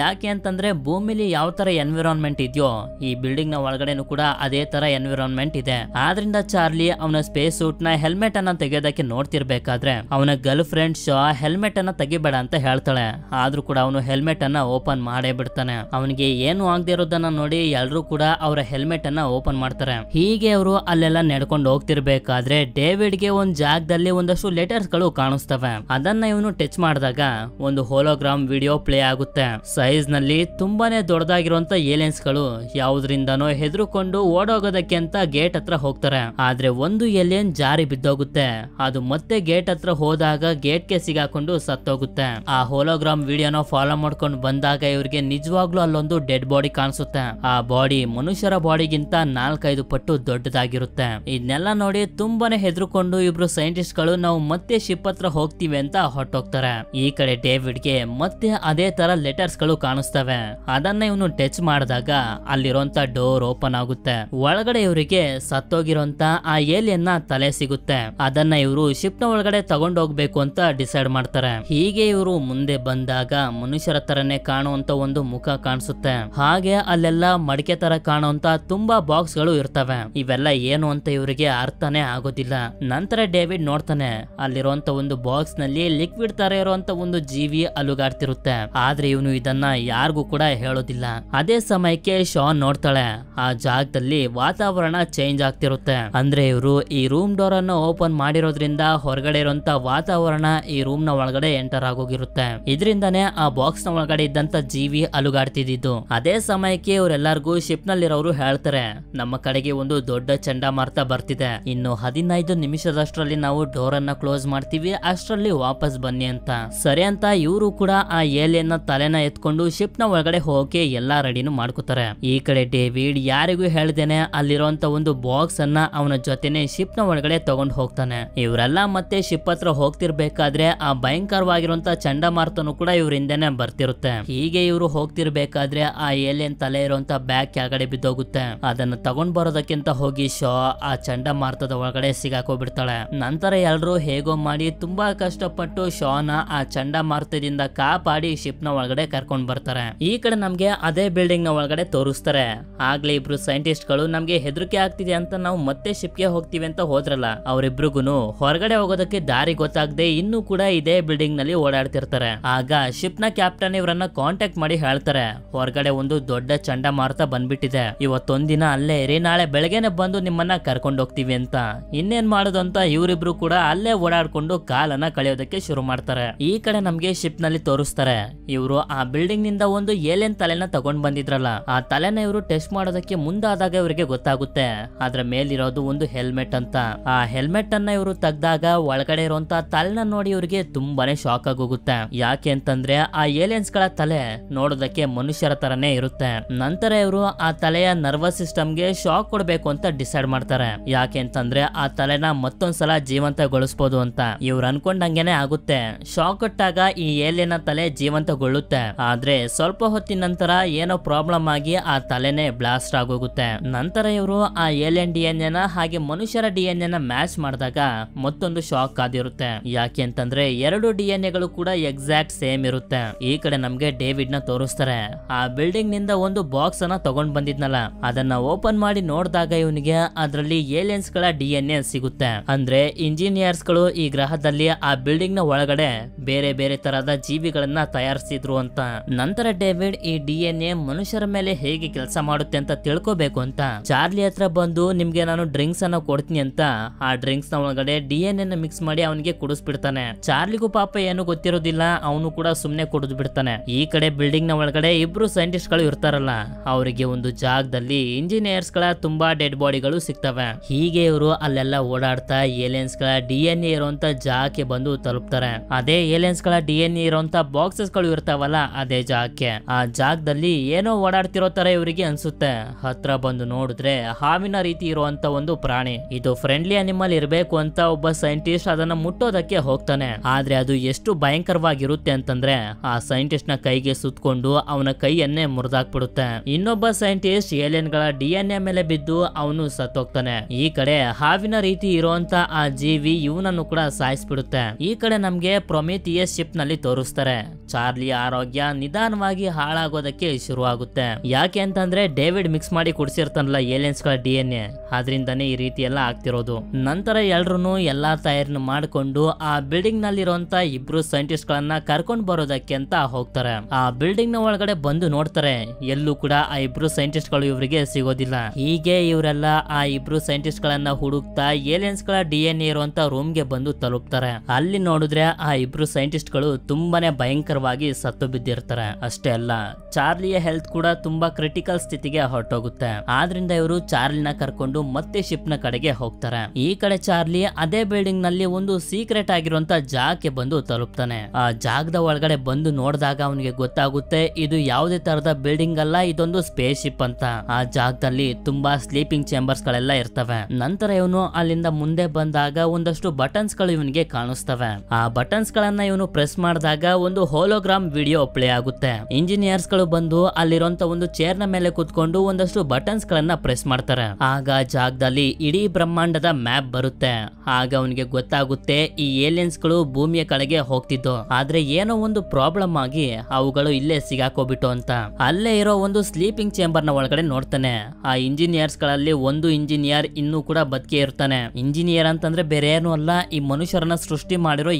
ಯಾಕೆ ಅಂತಂದ್ರೆ ಭೂಮಿಲಿ ಯಾವ ತರ ಎನ್ವಿರಾನ್ಮೆಂಟ್ ಇದೆಯೋ ಈ ಬಿಲ್ಡಿಂಗ್ ನ ಒಳಗಡೆನು ಕೂಡ ಅದೇ ತರ ಎನ್ವಿರಾನ್ಮೆಂಟ್ ಇದೆ ಆದ್ರಿಂದ ಚಾರ್ಲಿ ಅವನ ಸ್ಪೇಸ್ ಸೂಟ್ ನ ಹೆಲ್ಮೆಟ್ ಅನ್ನ ತೆಗೆಯೋದಕ್ಕೆ ನೋಡ್ತಿರ್ಬೇಕಾದ್ರೆ ಅವನ ಗರ್ಲ್ ಫ್ರೆಂಡ್ ಶಾ ಹೆಲ್ಮೆಟ್ ಅನ್ನ ತೆಗಿಬೇಡ ಅಂತ ಹೇಳ್ತಾಳೆ ಆದ್ರೂ ಕೂಡ ಅವನು ಹೆಲ್ಮೆಟ್ ಅನ್ನ ಓಪನ್ ಮಾಡೇ ಬಿಡ್ತಾನೆ ಅವನಿಗೆ ಏನು ಆಗದೆ ಇರೋದನ್ನ ನೋಡಿ ಎಲ್ರೂ ಕೂಡ ಅವರ ಹೆಲ್ಮೆಟ್ ಅನ್ನ ಓಪನ್ ಮಾಡ್ತಾರೆ ಹೀಗೆ ಅವರು ಅಲ್ಲೆಲ್ಲ ನಡ್ಕೊಂಡು ಹೋಗ್ತಿರ್ಬೇಕಾದ್ರೆ ಡೇವಿಡ್ ಗೆ ಒಂದ್ ಜಾಗದಲ್ಲಿ ಒಂದಷ್ಟು ಲೆಟರ್ಸ್ ಗಳು ಕಾಣಿಸ್ತವೆ ಅದನ್ನ ಇವನು ಟಚ್ ಮಾಡಿದಾಗ ಒಂದು ಹೋಲೋಗ್ರಾಮ್ ವಿಡಿಯೋ ಪ್ಲೇ ಆಗುತ್ತೆ ಸೈಜ್ ನಲ್ಲಿ ತುಂಬಾನೇ ದೊಡ್ಡದಾಗಿರುವಂತ ಏಲಿಯನ್ಸ್ ಗಳು ಯಾವ್ದ್ರಿಂದನೋ ಹೆದರುಕೊಂಡು ಓಡೋಗೋದಕ್ಕೆ ಅಂತ ಗೇಟ್ ಹತ್ರ ಹೋಗ್ತಾರೆ ಆದ್ರೆ ಒಂದು ಏಲಿಯನ್ ಜಾರಿ ಬಿದ್ದೋಗುತ್ತೆ ಅದು ಮತ್ತೆ ಗೇಟ್ ಹತ್ರ ಹೋದಾಗ ಗೇಟ್ ಗೆ ಸಿಗಾಕೊಂಡು ಸತ್ತೋಗುತ್ತೆ ಆ ಹೋಲೋಗ್ರಾಮ್ ವಿಡಿಯೋನ ಫಾಲೋ ಮಾಡ್ಕೊಂಡು ಬಂದಾಗ ಇವ್ರಿಗೆ ನಿಜವಾಗ್ಲೂ ಅಲ್ಲೊಂದು ಡೆಡ್ ಬಾಡಿ ಕಾಣಿಸುತ್ತೆ ಆ ಬಾಡಿ ಮನುಷ್ಯರ ಬಾಡಿಗಿಂತ ನಾಲ್ಕೈದು ಪಟ್ಟು ದೊಡ್ಡದಾಗಿರುತ್ತೆ ಇದನ್ನೆಲ್ಲ ನೋಡಿ ತುಂಬಾನೇ ಹೆದರುಕೊಂಡು ಇಬ್ರು ಸೈಂಟಿಸ್ಟ್ ಗಳು ನಾವು ಮತ್ತೆ ಶಿಪ್ ಹತ್ರ ಹೋಗ್ತೀವಿ ಅಂತ ಹೊಟ್ಟೋಗ್ತಾರೆ ಈ ಕಡೆ ಡೇವಿಡ್ ಗೆ ಮತ್ತೆ ಅದೇ ತರ ಲೆಟರ್ಸ್ ಗಳು ಕಾಣಿಸ್ತವೆ ಅದನ್ನ ಇವನು ಟಚ್ ಮಾಡಿದಾಗ ಅಲ್ಲಿರುವಂತ ಡೋರ್ ಓಪನ್ ಆಗುತ್ತೆ ಒಳಗಡೆ ಇವರಿಗೆ ಸತ್ತೋಗಿರೋಂತ ಆ ಏಲಿಯನ್ ತಲೆ ಸಿಗುತ್ತೆ ಅದನ್ನ ಇವರು ಶಿಪ್ ನ ಒಳಗಡೆ ತಗೊಂಡೋಗ್ಬೇಕು ಅಂತ ಡಿಸೈಡ್ ಮಾಡ್ತಾರೆ ಹೀಗೆ ಇವರು ಮುಂದೆ ಬಂದಾಗ ಮನುಷ್ಯರ ತರನೆ ಕಾಣುವಂತ ಒಂದು ಮುಖ ಕಾಣಿಸುತ್ತೆ ಹಾಗೆ ಅಲ್ಲೆಲ್ಲ ಮಡಿಕೆ ತರ ಕಾಣುವಂತ ತುಂಬಾ ಬಾಕ್ಸ್ ಗಳು ಇರ್ತವೆ ಇವೆಲ್ಲ ಏನು ಅಂತ ಇವರಿಗೆ ಅರ್ಥನೇ ಆಗೋದಿಲ್ಲ ನಂತರ ಡೇವಿಡ್ ನೋಡ್ತಾನೆ ಅಲ್ಲಿರುವಂತ ಒಂದು ಬಾಕ್ಸ್ ನಲ್ಲಿ ಲಿಕ್ವಿಡ್ ತರ ಇರುವಂತ ಒಂದು ಜೀವಿ ಅಲುಗಾಡ್ತಿರುತ್ತೆ ಆದ್ರೆ ಇವನು ಇದನ್ನ ಯಾರಿಗೂ ಕೂಡ ಹೇಳೋದಿಲ್ಲ ಅದೇ ಸಮಯಕ್ಕೆ ಶಾನ್ ನೋಡ್ತಾಳೆ ಆ ಜಾಗದಲ್ಲಿ ವಾತಾವರಣ ಚೇಂಜ್ ಆಗ್ತಿರುತ್ತೆ ಅಂದ್ರೆ ಇವರು ಈ ರೂಮ್ ಡೋರ್ ಅನ್ನು ಓಪನ್ ಮಾಡಿರೋದ್ರಿಂದ ಹೊರಗಡೆ ಇರುವಂತ ವಾತಾವರಣ ಈ ರೂಮ್ ನ ಒಳಗಡೆ ಎಂಟರ್ ಆಗೋಗಿರುತ್ತೆ ಇದರಿಂದಾನೆ ಆ ಬಾಕ್ಸ್ ನ ಒಳಗಡೆ ಇದ್ದಂತ ಜೀವಿ ಅಲುಗಾಡ್ತಿದ್ದು ಅದೇ ಸಮಯಕ್ಕೆ ಇವರೆಲ್ಲರಿಗೂ ಶಿಪ್ ನಲ್ಲಿ ಇರೋರು ಹೇಳ್ತಾರೆ ನಮ್ಮ ಕಡೆಗೆ ಒಂದು ದೊಡ್ಡ ಚಂಡಮಾರುತ ಬರ್ತಿದೆ ಇನ್ನು ಹದಿನೈದು ನಿಮಿಷದಷ್ಟರಲ್ಲಿ ನಾವು ಡೋರ್ ಅನ್ನ ಕ್ಲೋಸ್ ಮಾಡ್ತೀವಿ ಅಷ್ಟರಲ್ಲಿ ವಾಪಸ್ ಬನ್ನಿ ಅಂತ ಸರಿ ಅಂತ ಇವರು ಕೂಡ ಆ ಏಲಿಯನ್ನ ತಲೆನ ಎತ್ಕೊಂಡು ಶಿಪ್ ನ ಒಳಗಡೆ ಹೋಗಿ ಎಲ್ಲಾ ರೆಡಿನೂ ಮಾಡ್ಕೋತಾರೆ ಈ ಕಡೆ ಡೇವಿಡ್ ಯಾರಿಗೂ ಹೇಳ್ದೇನೆ ಅಲ್ಲಿರುವಂತ ಒಂದು ಬಾಕ್ಸ್ ಅನ್ನ ಅವನ ಜೊತೆನೆ ಶಿಪ್ ನ ಒಳಗಡೆ ತಗೊಂಡ್ ಹೋಗ್ತಾನೆ ಇವರೆಲ್ಲ ಮತ್ತೆ ಶಿಪ್ ಹತ್ರ ಹೋಗ್ತಿರ್ಬೇಕಾದ್ರೆ ಆ ಭಯಂಕರವಾಗಿರುವಂತ ಚಂಡಮಾರುತನು ಕೂಡ ಹಿಂದೆನೆ ಬರ್ತಿರುತ್ತೆ ಹೀಗೆ ಇವರು ಹೋಗ್ತಿರ್ಬೇಕಾದ್ರೆ ಆ ಏಲಿಯನ್ ತಲೆ ಇರುವಂತ ಬ್ಯಾಗ್ ಕೆಳಗಡೆ ಬಿದ್ದೋಗುತ್ತೆ ಅದನ್ನ ತಗೊಂಡ್ ಬರೋದಕ್ಕಿಂತ ಹೋಗಿ ಶೋ ಆ ಚಂಡಮಾರುತದ ಒಳಗಡೆ ಸಿಗಾಕೋಬಿಡ್ತಾಳೆ ನಂತರ ಎಲ್ರು ಹೇಗೋ ಮಾಡಿ ತುಂಬಾ ಕಷ್ಟಪಟ್ಟು ಶೋನ ಆ ಚಂಡಮಾರುತದಿಂದ ಕಾಪಾಡಿ ಶಿಪ್ ನ ಒಳಗಡೆ ಕರ್ಕೊಂಡ್ ಬರ್ತಾರೆ ಈ ಕಡೆ ನಮ್ಗೆ ಅದೇ ಬಿಲ್ಡಿಂಗ್ ನ ಒಳಗಡೆ ತೋರಿಸ್ತಾರೆ ಆಗ್ಲೇ ಇಬ್ರು ಸೈಂಟಿಸ್ಟ್ ಗಳು ನಮ್ಗೆ ಹೆದರಿಕೆ ಆಗ್ತಿದೆ ಅಂತ ನಾವು ಮತ್ತೆ ಶಿಪ್ ಗೆ ಹೋಗ್ತಿವಿ ಅಂತ ಹೋದ್ರಲ್ಲ ಅವರಿಬ್ರಿಗೂನು ಹೊರಗಡೆ ಹೋಗೋದಕ್ಕೆ ದಾರಿ ಗೊತ್ತಾಗದೆ ಇನ್ನೂ ಕೂಡ ಇದೇ ಬಿಲ್ಡಿಂಗ್ ನಲ್ಲಿ ಓಡಾಡ್ತಿರ್ತಾರೆ ಆಗ ಶಿಪ್ ನ ಕ್ಯಾಪ್ಟನ್ ಇವರನ್ನ ಕಾಂಟ್ಯಾಕ್ಟ್ ಮಾಡಿ ಹೇಳ್ತಾರೆ ಹೊರಗಡೆ ಒಂದು ದೊಡ್ಡ ಚಂಡಮಾರುತ ಬಂದ್ಬಿಟ್ಟಿದೆ ಇವತ್ತೊಂದಿನ ಅಲ್ಲೇ ಇರಿ ನಾಳೆ ಬೆಳಗ್ಗೆನೆ ಬಂದು ನಿಮ್ಮನ್ನ ಕರ್ಕೊಂಡು ಹೋಗ್ತೀವಿ ಅಂತ ಇನ್ನೇನ್ ಮಾಡೋದು ಅಂತ ಇವರಿಬ್ರು ಕೂಡ ಅಲ್ಲೇ ಓಡಾಡ್ಕೊಂಡು ಕಾಲನ್ನ ಕಳೆಯೋದಕ್ಕೆ ಶುರು ಮಾಡ್ತಾರೆ ಈ ಕಡೆ ನಮ್ಗೆ ಶಿಪ್ ನಲ್ಲಿ ತೋರಿಸ್ತಾರೆ ಇವರು ಆ ಬಿಲ್ಡಿಂಗ್ ನಿಂದ ಒಂದು ಏಲಿಯನ್ ತಲೆನ ತಗೊಂಡ್ ಬಂದಿದ್ರಲ್ಲ ಆ ತಲೆನ ಇವರು ಟೆಸ್ಟ್ ಮಾಡೋದಕ್ಕೆ ಮುಂದಾದಾಗ ಇವರಿಗೆ ಗೊತ್ತಾಗುತ್ತೆ ಅದ್ರ ಮೇಲಿರೋದು ಒಂದು ಹೆಲ್ಮೆಟ್ ಅಂತ ಆ ಹೆಲ್ಮೆಟ್ ಅನ್ನ ಇವರು ತೆಗ್ದಾಗ ಒಳಗಡೆ ಇರುವಂತ ತಲೆನ ನೋಡಿ ಇವರಿಗೆ ತುಂಬಾನೇ ಶಾಕ್ ಆಗೋಗುತ್ತೆ ಯಾಕೆ ಅಂತಂದ್ರೆ ಆ ಏಲಿಯನ್ಸ್ ಗಳ ತಲೆ ನೋಡೋದಕ್ಕೆ ಮನುಷ್ಯರ ತರನೇ ಇರುತ್ತೆ ನಂತರ ಇವರು ಆ ತಲೆಯ ನರ್ವಸ್ ಸಿಸ್ಟಮ್ ಗೆ ಶಾಕ್ ಕೊಡಬೇಕು ಅಂತ ಡಿಸೈಡ್ ಮಾಡ್ತಾರೆ ಯಾಕೆ ಅಂತಂದ್ರೆ ಆ ತಲೆನ ಮತ್ತೊಂದ್ಸಲ ಜೀವಂತಗೊಳಿಸಬಹುದು ಅಂತ ಇವ್ರು ಅನ್ಕೊಂಡಂಗೆನೆ ಆಗುತ್ತೆ ಶಾಕ್ ಕೊಟ್ಟಾಗ ಈ ಏಲಿಯನ ತಲೆ ಜೀವಂತಗೊಳ್ಳುತ್ತೆ ಆದ್ರೆ ಸ್ವಲ್ಪ ಹೊತ್ತಿನ ನಂತರ ಏನೋ ಪ್ರಾಬ್ಲಮ್ ಆಗಿ ಆ ತಲೆನೇ ಬ್ಲಾಸ್ಟ್ ಆಗೋಗುತ್ತೆ ನಂತರ ಇವರು ಆ ಏಲಿಯನ್ ಡಿ ಎನ್ ಎನ ಹಾಗೆ ಮನುಷ್ಯರ ಡಿ ಎನ್ ಎನ ಮ್ಯಾಚ್ ಮಾಡಿದಾಗ ಮತ್ತೊಂದು ಶಾಕ್ ಆದಿರುತ್ತೆ ಯಾಕೆ ಅಂತಂದ್ರೆ ಎರಡು ಡಿ ಎನ್ ಎಗಳು ಕೂಡ ಎಕ್ಸಾಕ್ಟ್ ಸೇಮ್ ಇರುತ್ತೆ ಈ ಕಡೆ ನಮ್ಗೆ ಡೇವಿಡ್ ನ ತೋರಿಸ್ತಾರೆ ಆ ಬಿಲ್ಡಿಂಗ್ ನಿಂದ ಒಂದು ಬಾಕ್ಸ್ ಅನ್ನ ತಗೊಂಡ್ ಬಂದಿದ್ದ ಇದ್ನಲ್ಲ ಅದನ್ನ ಓಪನ್ ಮಾಡಿ ನೋಡಿದಾಗ ಇವನಿಗೆ ಅದರಲ್ಲಿ ಏಲಿಯನ್ಸ್ ಗಳ ಡಿ ಎನ್ ಎ ಸಿಗುತ್ತೆ ಅಂದ್ರೆ ಇಂಜಿನಿಯರ್ಸ್ ಗಳು ಈ ಗ್ರಹದಲ್ಲಿ ಆ ಬಿಲ್ಡಿಂಗ್ ನ ಒಳಗಡೆ ಬೇರೆ ಬೇರೆ ತರಹದ ಜೀವಿಗಳನ್ನ ತಯಾರಿಸಿದ್ರು ಅಂತ ನಂತರ ಡೇವಿಡ್ ಈ ಡಿ ಎನ್ ಎ ಮನುಷ್ಯರ ಮೇಲೆ ಹೇಗೆ ಕೆಲಸ ಮಾಡುತ್ತೆ ಅಂತ ತಿಳ್ಕೋಬೇಕು ಅಂತ ಚಾರ್ಲಿ ಹತ್ರ ಬಂದು ನಿಮ್ಗೆ ನಾನು ಡ್ರಿಂಕ್ಸ್ ಅನ್ನ ಕೊಡ್ತೀನಿ ಅಂತ ಆ ಡ್ರಿಂಕ್ಸ್ ನ ಒಳಗಡೆ ಡಿ ಎನ್ ನ ಮಿಕ್ಸ್ ಮಾಡಿ ಅವನಿಗೆ ಕುಡಿಸ್ಬಿಡ್ತಾನೆ ಚಾರ್ಲಿಗೂ ಪಾಪ ಏನು ಗೊತ್ತಿರೋದಿಲ್ಲ ಅವನು ಕೂಡ ಸುಮ್ನೆ ಕುಡಿದ್ ಬಿಡ್ತಾನೆ ಈ ಕಡೆ ಬಿಲ್ಡಿಂಗ್ ನ ಒಳಗಡೆ ಇಬ್ರು ಸೈಂಟಿಸ್ಟ್ ಗಳು ಇರ್ತಾರಲ್ಲ ಅವರಿಗೆ ಒಂದು ಜಾಗದಲ್ಲಿ ಇಂಜಿನಿಯರ್ಸ್ ಗಳ ತುಂಬಾ ಡೆಡ್ ಬಾಡಿಗಳು ಸಿಗ್ತವೆ ಹೀಗೆ ಇವರು ಅಲ್ಲೆಲ್ಲ ಓಡಾಡ್ತಾ ಏಲಿಯನ್ಸ್ ಡಿ ಎನ್ ಎ ಇರುವಂತ ಜಾಗಕ್ಕೆ ಬಂದು ತಲುಪ್ತಾರೆ ಅದೇ ಏಲಿಯನ್ಸ್ ಡಿ ಎನ್ ಎ ಇರುವಂತ ಬಾಕ್ಸಸ್ ಗಳು ಇರ್ತಾವಲ್ಲ ಅದೇ ಜಾಗಕ್ಕೆ ಆ ಜಾಗದಲ್ಲಿ ಏನೋ ಓಡಾಡ್ತಿರೋ ತರ ಇವರಿಗೆ ಅನ್ಸುತ್ತೆ ಹತ್ರ ಬಂದು ನೋಡಿದ್ರೆ ಹಾವಿನ ರೀತಿ ಇರುವಂತ ಒಂದು ಪ್ರಾಣಿ ಇದು ಫ್ರೆಂಡ್ಲಿ ಅನಿಮಲ್ ಇರಬೇಕು ಅಂತ ಒಬ್ಬ ಸೈಂಟಿಸ್ಟ್ ಅದನ್ನ ಮುಟ್ಟೋದಕ್ಕೆ ಹೋಗ್ತಾನೆ ಆದ್ರೆ ಅದು ಎಷ್ಟು ಭಯಂಕರವಾಗಿರುತ್ತೆ ಅಂತಂದ್ರೆ ಆ ಸೈಂಟಿಸ್ಟ್ ನ ಕೈಗೆ ಸುತ್ತಕೊಂಡು ಅವನ ಕೈಯನ್ನೇ ಮುರಿದಾಕ್ಬಿಡುತ್ತೆ ಇನ್ನೊಬ್ಬ ಸೈಂಟಿಸ್ಟ್ ಏಲಿಯನ್ ಗಳ ಡಿ ಎನ್ ಎ ಮೇಲೆ ಬಿದ್ದು ಅವನು ಸತ್ತೋಗ್ತಾನೆ ಈ ಕಡೆ ಹಾವಿನ ರೀತಿ ಇರುವಂತ ಆ ಜೀವಿ ಇವನನ್ನು ಕೂಡ ಸಾಯಿಸ್ಬಿಡುತ್ತೆ ಈ ಕಡೆ ನಮ್ಗೆ ಪ್ರೊಮೇತಿಯ ಶಿಪ್ ನಲ್ಲಿ ತೋರಿಸ್ತಾರೆ ಚಾರ್ಲಿ ಆರೋಗ್ಯ ನಿಧಾನವಾಗಿ ಹಾಳಾಗೋದಕ್ಕೆ ಶುರುವಾಗುತ್ತೆ ಯಾಕೆ ಅಂತಂದ್ರೆ ಡೇವಿಡ್ ಮಿಕ್ಸ್ ಮಾಡಿ ಕುಡಿಸಿರ್ತಾನಲ್ಲ ಏಲಿಯನ್ಸ್ ಗಳ ಡಿ ಎನ್ ಎ ಈ ರೀತಿ ಎಲ್ಲ ಆಗ್ತಿರೋದು ನಂತರ ಎಲ್ರು ಎಲ್ಲಾ ತಯಾರಿನ ಮಾಡಿಕೊಂಡು ಆ ಬಿಲ್ಡಿಂಗ್ ಇರುವಂತ ಇಬ್ರು ಸೈಂಟಿಸ್ಟ್ ಗಳನ್ನ ಕರ್ಕೊಂಡ್ ಬರೋದಕ್ಕೆ ಅಂತ ಹೋಗ್ತಾರೆ ಆ ಬಿಲ್ಡಿಂಗ್ ನ ಒಳಗಡೆ ಬಂದು ನೋಡ್ತಾರೆ ಎಲ್ಲೂ ಕೂಡ ಆ ಇಬ್ರು ಸೈಂಟಿಸ್ಟ್ ಸೈಂಟಿಸ್ಟ್ ಇವರಿಗೆ ಸಿಗೋದಿಲ್ಲ ಹೀಗೆ ಇವರೆಲ್ಲ ಆ ಇಬ್ರು ಸೈಂಟಿಸ್ಟ್ ಗಳನ್ನ ಹುಡುಕ್ತಾ ಏಲಿಯನ್ಸ್ ಗಳ ಡಿ ಎನ್ ಇರುವಂತ ರೂಮ್ ಗೆ ಬಂದು ತಲುಪ್ತಾರೆ ಅಲ್ಲಿ ನೋಡಿದ್ರೆ ಆ ಇಬ್ರು ಸೈಂಟಿಸ್ಟ್ ಗಳು ತುಂಬಾನೇ ಭಯಂಕರವಾಗಿ ಸತ್ತು ಬಿದ್ದಿರ್ತಾರೆ ಅಷ್ಟೇ ಅಲ್ಲ ಚಾರ್ಲಿಯ ಹೆಲ್ತ್ ಕೂಡ ತುಂಬಾ ಕ್ರಿಟಿಕಲ್ ಸ್ಥಿತಿಗೆ ಹೊರಟೋಗುತ್ತೆ ಆದ್ರಿಂದ ಇವರು ಚಾರ್ಲಿನ ಕರ್ಕೊಂಡು ಮತ್ತೆ ಶಿಪ್ ನ ಕಡೆಗೆ ಹೋಗ್ತಾರೆ ಈ ಕಡೆ ಚಾರ್ಲಿ ಅದೇ ಬಿಲ್ಡಿಂಗ್ ನಲ್ಲಿ ಒಂದು ಸೀಕ್ರೆಟ್ ಆಗಿರುವಂತ ಜಾಗಕ್ಕೆ ಬಂದು ತಲುಪ್ತಾನೆ ಆ ಜಾಗದ ಒಳಗಡೆ ಬಂದು ನೋಡಿದಾಗ ಅವನಿಗೆ ಗೊತ್ತಾಗುತ್ತೆ ಇದು ಯಾವುದೇ ತರದ ಬಿಲ್ಡಿಂಗ್ ಅಲ್ಲ ಇದೊಂದು ಸ್ಪೇಸ್ ಶಿಪ್ ಅಂತ ಆ ಜಾಗದಲ್ಲಿ ತುಂಬಾ ಸ್ಲೀಪಿಂಗ್ ಚೇಂಬರ್ಸ್ ಗಳೆಲ್ಲ ಇರ್ತವೆ ನಂತರ ಇವನು ಅಲ್ಲಿಂದ ಮುಂದೆ ಬಂದಾಗ ಒಂದಷ್ಟು ಬಟನ್ಸ್ ಗಳು ಇವನಿಗೆ ಕಾಣಿಸ್ತವೆ ಆ ಬಟನ್ಸ್ ಗಳನ್ನ ಇವನು ಪ್ರೆಸ್ ಮಾಡಿದಾಗ ಒಂದು ಹೋಲೋಗ್ರಾಮ್ ವಿಡಿಯೋ ಪ್ಲೇ ಆಗುತ್ತೆ ಇಂಜಿನಿಯರ್ಸ್ ಗಳು ಬಂದು ಅಲ್ಲಿರುವಂತ ಒಂದು ಚೇರ್ ನ ಮೇಲೆ ಕುತ್ಕೊಂಡು ಒಂದಷ್ಟು ಬಟನ್ಸ್ ಗಳನ್ನ ಪ್ರೆಸ್ ಮಾಡ್ತಾರೆ ಆಗ ಜಾಗದಲ್ಲಿ ಇಡೀ ಬ್ರಹ್ಮಾಂಡದ ಮ್ಯಾಪ್ ಬರುತ್ತೆ ಆಗ ಅವನಿಗೆ ಗೊತ್ತಾಗುತ್ತೆ ಈ ಏಲಿಯನ್ಸ್ ಗಳು ಭೂಮಿಯ ಕಡೆಗೆ ಹೋಗ್ತಿದ್ದು ಆದ್ರೆ ಏನೋ ಒಂದು ಪ್ರಾಬ್ಲಮ್ ಆಗಿ ಅವುಗಳು ಇಲ್ಲೇ ಸಿಗಾಕೋಬಿಟ್ಟು ಅಂತ ಅಲ್ಲೇ ಇರೋ ಒಂದು ಸ್ಲೀಪಿಂಗ್ ಚೇಂಬರ್ ನ ಒಳಗಡೆ ನೋಡ್ತಾನೆ ಆ ಇಂಜಿನಿಯರ್ಸ್ ಗಳಲ್ಲಿ ಒಂದು ಇಂಜಿನಿಯರ್ ಇನ್ನೂ ಕೂಡ ಬದುಕಿ ಇರ್ತಾನೆ ಇಂಜಿನಿಯರ್ ಅಂತಂದ್ರೆ ಬೇರೆ ಏನು ಅಲ್ಲ ಈ ಮನುಷ್ಯರನ್ನ ಸೃಷ್ಟಿ ಮಾಡಿರೋ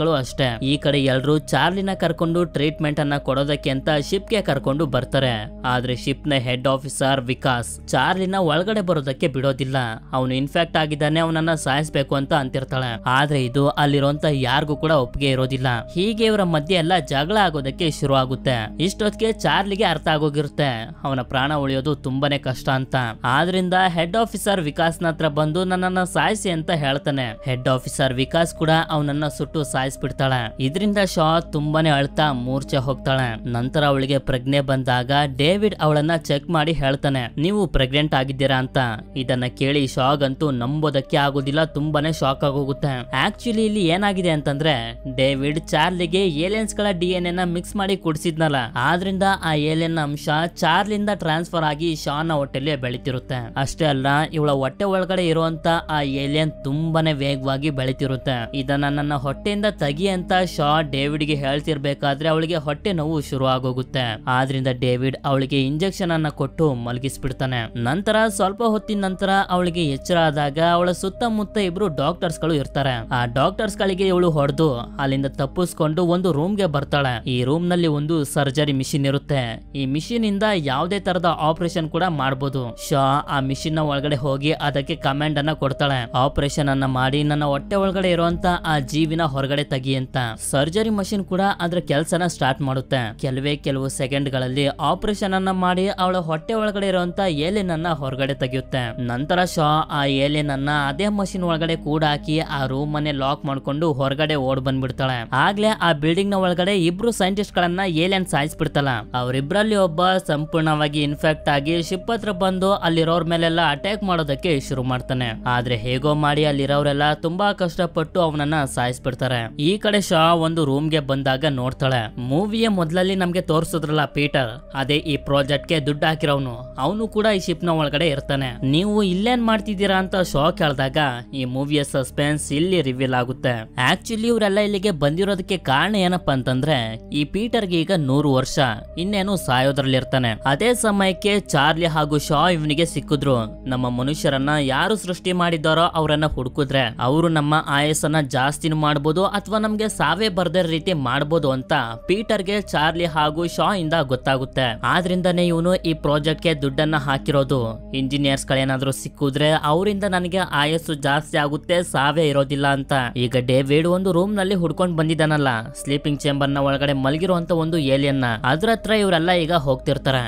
ಗಳು ಅಷ್ಟೇ ಈ ಕಡೆ ಎಲ್ರು ಚಾರ್ಲಿನ ಕರ್ಕೊಂಡು ಟ್ರೀಟ್ಮೆಂಟ್ ಅನ್ನ ಕೊಡೋದಕ್ಕೆ ಅಂತ ಶಿಪ್ ಗೆ ಕರ್ಕೊಂಡು ಬರ್ತಾರೆ ಆದ್ರೆ ಶಿಪ್ ನ ಹೆಡ್ ಆಫೀಸರ್ ವಿಕಾಸ್ ಚಾರ್ಲಿನ ಒಳಗಡೆ ಬರೋದಕ್ಕೆ ಬಿಡೋದಿಲ್ಲ ಅವನು ಇನ್ಫೆಕ್ಟ್ ಆಗಿದ್ದಾನೆ ಅವನನ್ನ ಸಾಯಿಸ್ಬೇಕು ಅಂತ ಅಂತಿರ್ತಾಳೆ ಆದ್ರೆ ಇದು ಅಲ್ಲಿರುವಂತ ಯಾರಿಗೂ ಕೂಡ ಒಪ್ಪಿಗೆ ಇರೋದಿಲ್ಲ ಹೀಗೆ ಇವರ ಮಧ್ಯೆ ಎಲ್ಲ ಜಗಳ ಆಗೋದಕ್ಕೆ ಶುರು ಆಗುತ್ತೆ ಇಷ್ಟೊತ್ತಿಗೆ ಚಾರ್ಲಿಗೆ ಅರ್ಥ ಆಗೋಗಿರುತ್ತೆ ಅವನ ಪ್ರಾಣ ಉಳಿಯೋದು ತುಂಬಾನೇ ಕಷ್ಟ ಅಂತ ಆದ್ರಿಂದ ಹೆಡ್ ಆಫೀಸರ್ ವಿಕಾಸ್ ನತ್ರ ಬಂದು ನನ್ನನ್ನ ಸಾಯಿಸಿ ಅಂತ ಹೇಳ್ತಾನೆ ಹೆಡ್ ಆಫೀಸರ್ ವಿಕಾಸ್ ಕೂಡ ಅವನನ್ನ ಸುಟ್ಟು ಸಾಯಿಸ್ಬಿಡ್ತಾಳೆ ಇದರಿಂದ ಶಾ ತುಂಬಾನೇ ಅಳ್ತಾ ಮೂರ್ಛೆ ಹೋಗ್ತಾಳೆ ನಂತರ ಅವಳಿಗೆ ಪ್ರಜ್ಞೆ ಬಂದಾಗ ಡೇವಿಡ್ ಅವಳನ್ನ ಚೆಕ್ ಮಾಡಿ ಹೇಳ್ತಾನೆ ನೀವು ಪ್ರೆಗ್ನೆಂಟ್ ಆಗಿದ್ದೀರಾ ಅಂತ ಇದನ್ನ ಕೇಳಿ ಶಾಗ್ ಅಂತೂ ನಂಬೋದಕ್ಕೆ ಆಗೋದಿಲ್ಲ ತುಂಬಾನೇ ಶಾಕ್ ಆಗೋಗುತ್ತೆ ಆಕ್ಚುಲಿ ಇಲ್ಲಿ ಏನಾಗಿದೆ ಅಂತಂದ್ರೆ ಡೇವಿಡ್ ಚಾರ್ಲಿಗೆ ಏಲಿಯನ್ಸ್ ಗಳ ಡಿ ಎನ್ ಎನ್ ಮಿಕ್ಸ್ ಮಾಡಿ ಕುಡಿಸಿದ್ನಲ್ಲ ಆದ್ರಿಂದ ಆ ಏಲಿಯನ್ ಅಂಶ ಚಾರ್ಲಿಂದ ಟ್ರಾನ್ಸ್ಫರ್ ಟ್ರಾನ್ಸ್ಫರ್ ಆಗಿ ಶಾನ್ ಹೊಟ್ಟೆಲಿ ಬೆಳಿತಿರುತ್ತೆ ಅಷ್ಟೇ ಅಲ್ಲ ಇವಳ ಹೊಟ್ಟೆ ಒಳಗಡೆ ಇರುವಂತ ಆ ಏಲಿಯನ್ ತುಂಬಾನೇ ವೇಗವಾಗಿ ಬೆಳಿತಿರುತ್ತೆ ಇದನ್ನ ನನ್ನ ಹೊಟ್ಟೆಯಿಂದ ತಗಿ ಅಂತ ಶಾ ಡೇವಿಡ್ ಗೆ ಹೇಳ್ತಿರ್ಬೇಕಾದ್ರೆ ಅವಳಿಗೆ ಹೊಟ್ಟೆ ನೋವು ಶುರು ಆಗೋಗುತ್ತೆ ಆದ್ರಿಂದ ಡೇವಿಡ್ ಅವಳಿಗೆ ಇಂಜೆಕ್ಷನ್ ಅನ್ನ ಕೊಟ್ಟು ಮಲಗಿಸ್ಬಿಡ್ತಾನೆ ನಂತರ ಸ್ವಲ್ಪ ಹೊತ್ತಿನ ನಂತರ ಅವಳಿಗೆ ಎಚ್ಚರ ಆದಾಗ ಅವಳ ಸುತ್ತಮುತ್ತ ಇಬ್ರು ಡಾಕ್ಟರ್ಸ್ ಗಳು ಇರ್ತಾರೆ ಆ ಡಾಕ್ಟರ್ಸ್ ಗಳಿಗೆ ಇವಳು ಹೊಡೆದು ಅಲ್ಲಿಂದ ತಪ್ಪಿಸ್ಕೊಂಡು ಒಂದು ರೂಮ್ ಗೆ ಬರ್ತಾಳೆ ಈ ರೂಮ್ ನಲ್ಲಿ ಒಂದು ಸರ್ಜರಿ ಮಿಷಿನ್ ಇರುತ್ತೆ ಈ ಮಿಷಿನ್ ಇಂದ ಯಾವುದೇ ತರದ ಆಪರೇಷನ್ ಕೂಡ ಮಾಡಬಹುದು ಶಾ ಆ ಮಿಷಿನ್ ನ ಒಳಗಡೆ ಹೋಗಿ ಅದಕ್ಕೆ ಕಮಾಂಡ್ ಅನ್ನ ಕೊಡ್ತಾಳೆ ಆಪರೇಷನ್ ಅನ್ನ ಮಾಡಿ ನನ್ನ ಹೊಟ್ಟೆ ಒಳಗಡೆ ಇರುವಂತ ಆ ಜೀವಿನ ಹೊರಗಡೆ ತೆಗಿ ಅಂತ ಸರ್ಜರಿ ಮಷಿನ್ ಕೂಡ ಅದ್ರ ಕೆಲಸನ ಸ್ಟಾರ್ಟ್ ಮಾಡುತ್ತೆ ಕೆಲವೇ ಕೆಲವು ಸೆಕೆಂಡ್ ಗಳಲ್ಲಿ ಆಪರೇಷನ್ ಅನ್ನ ಮಾಡಿ ಅವಳ ಹೊಟ್ಟೆ ಒಳಗಡೆ ಇರುವಂತ ಏಲಿನ್ ಅನ್ನ ಹೊರಗಡೆ ತೆಗೆಯುತ್ತೆ ನಂತರ ಶಾ ಆ ಏಲಿನ್ ಅನ್ನ ಅದೇ ಮಷಿನ್ ಒಳಗಡೆ ಕೂಡ ಹಾಕಿ ಆ ರೂಮ್ ಅನ್ನ ಲಾಕ್ ಮಾಡ್ಕೊಂಡು ಹೊರಗಡೆ ಓಡ್ ಬಂದ್ಬಿಡ್ತಾಳೆ ಆಗ್ಲೇ ಆ ಬಿಲ್ಡಿಂಗ್ ನ ಒಳಗಡೆ ಇಬ್ರು ಸೈಂಟಿಸ್ಟ್ ಗಳನ್ನ ಏಲಿಯನ್ ಸಾಯಿಸ್ಬಿಡ್ತಾಳ ಅವರಿಬ್ರಲ್ಲಿ ಒಬ್ಬ ಸಂಪೂರ್ಣವಾಗಿ ಇನ್ಫೆಕ್ಟ್ ಕರೆಕ್ಟ್ ಆಗಿ ಶಿಪ್ ಹತ್ರ ಬಂದು ಅಲ್ಲಿರೋರ್ ಮೇಲೆಲ್ಲ ಅಟ್ಯಾಕ್ ಮಾಡೋದಕ್ಕೆ ಶುರು ಮಾಡ್ತಾನೆ ಆದ್ರೆ ಹೇಗೋ ಮಾಡಿ ಅಲ್ಲಿರೋರೆಲ್ಲ ತುಂಬಾ ಕಷ್ಟಪಟ್ಟು ಅವನನ್ನ ಸಾಯಿಸ್ಬಿಡ್ತಾರೆ ಈ ಕಡೆ ಶಾ ಒಂದು ರೂಮ್ ಗೆ ಬಂದಾಗ ನೋಡ್ತಾಳೆ ಮೂವಿಯ ಮೊದಲಲ್ಲಿ ನಮ್ಗೆ ತೋರಿಸಿದ್ರಲ್ಲ ಪೀಟರ್ ಅದೇ ಈ ಪ್ರಾಜೆಕ್ಟ್ ಗೆ ದುಡ್ಡು ಹಾಕಿರೋನು ಅವನು ಕೂಡ ಈ ಶಿಪ್ ನ ಒಳಗಡೆ ಇರ್ತಾನೆ ನೀವು ಇಲ್ಲೇನ್ ಮಾಡ್ತಿದ್ದೀರಾ ಅಂತ ಶಾ ಕೇಳಿದಾಗ ಈ ಮೂವಿಯ ಸಸ್ಪೆನ್ಸ್ ಇಲ್ಲಿ ರಿವೀಲ್ ಆಗುತ್ತೆ ಆಕ್ಚುಲಿ ಇವರೆಲ್ಲ ಇಲ್ಲಿಗೆ ಬಂದಿರೋದಕ್ಕೆ ಕಾರಣ ಏನಪ್ಪಾ ಅಂತಂದ್ರೆ ಈ ಪೀಟರ್ಗೆ ಈಗ ನೂರು ವರ್ಷ ಇನ್ನೇನು ಸಾಯೋದ್ರಲ್ಲಿ ಇರ್ತಾನೆ ಅದೇ ಸಮಯಕ್ಕೆ ಚಾರ್ಲಿ ಹಾಗೂ ಶಾ ಇವನಿಗೆ ಸಿಕ್ಕಿದ್ರು ನಮ್ಮ ಮನುಷ್ಯರನ್ನ ಯಾರು ಸೃಷ್ಟಿ ಮಾಡಿದಾರೋ ಅವರನ್ನ ಹುಡುಕಿದ್ರೆ ಅವರು ನಮ್ಮ ಆಯಸ್ಸನ್ನ ಜಾಸ್ತಿ ಮಾಡಬಹುದು ಅಥವಾ ನಮ್ಗೆ ಸಾವೇ ಬರ್ದ ರೀತಿ ಮಾಡಬಹುದು ಅಂತ ಗೆ ಚಾರ್ಲಿ ಹಾಗೂ ಶಾ ಇಂದ ಗೊತ್ತಾಗುತ್ತೆ ಆದ್ರಿಂದಾನೇ ಇವನು ಈ ಪ್ರಾಜೆಕ್ಟ್ ಗೆ ದುಡ್ಡನ್ನ ಹಾಕಿರೋದು ಇಂಜಿನಿಯರ್ಸ್ ಗಳೇನಾದ್ರು ಸಿಕ್ಕಿದ್ರೆ ಅವರಿಂದ ನನಗೆ ಆಯಸ್ಸು ಜಾಸ್ತಿ ಆಗುತ್ತೆ ಸಾವೇ ಇರೋದಿಲ್ಲ ಅಂತ ಈಗ ಡೇವಿಡ್ ಒಂದು ರೂಮ್ ನಲ್ಲಿ ಹುಡ್ಕೊಂಡ್ ಬಂದಿದ್ದಾನಲ್ಲ ಸ್ಲೀಪಿಂಗ್ ಚೇಂಬರ್ ನ ಒಳಗಡೆ ಮಲಗಿರುವಂತ ಒಂದು ಏಲಿಯನ್ನ ಅದ್ರ ಹತ್ರ ಇವರೆಲ್ಲ ಈಗ ಹೋಗ್ತಿರ್ತಾರೆ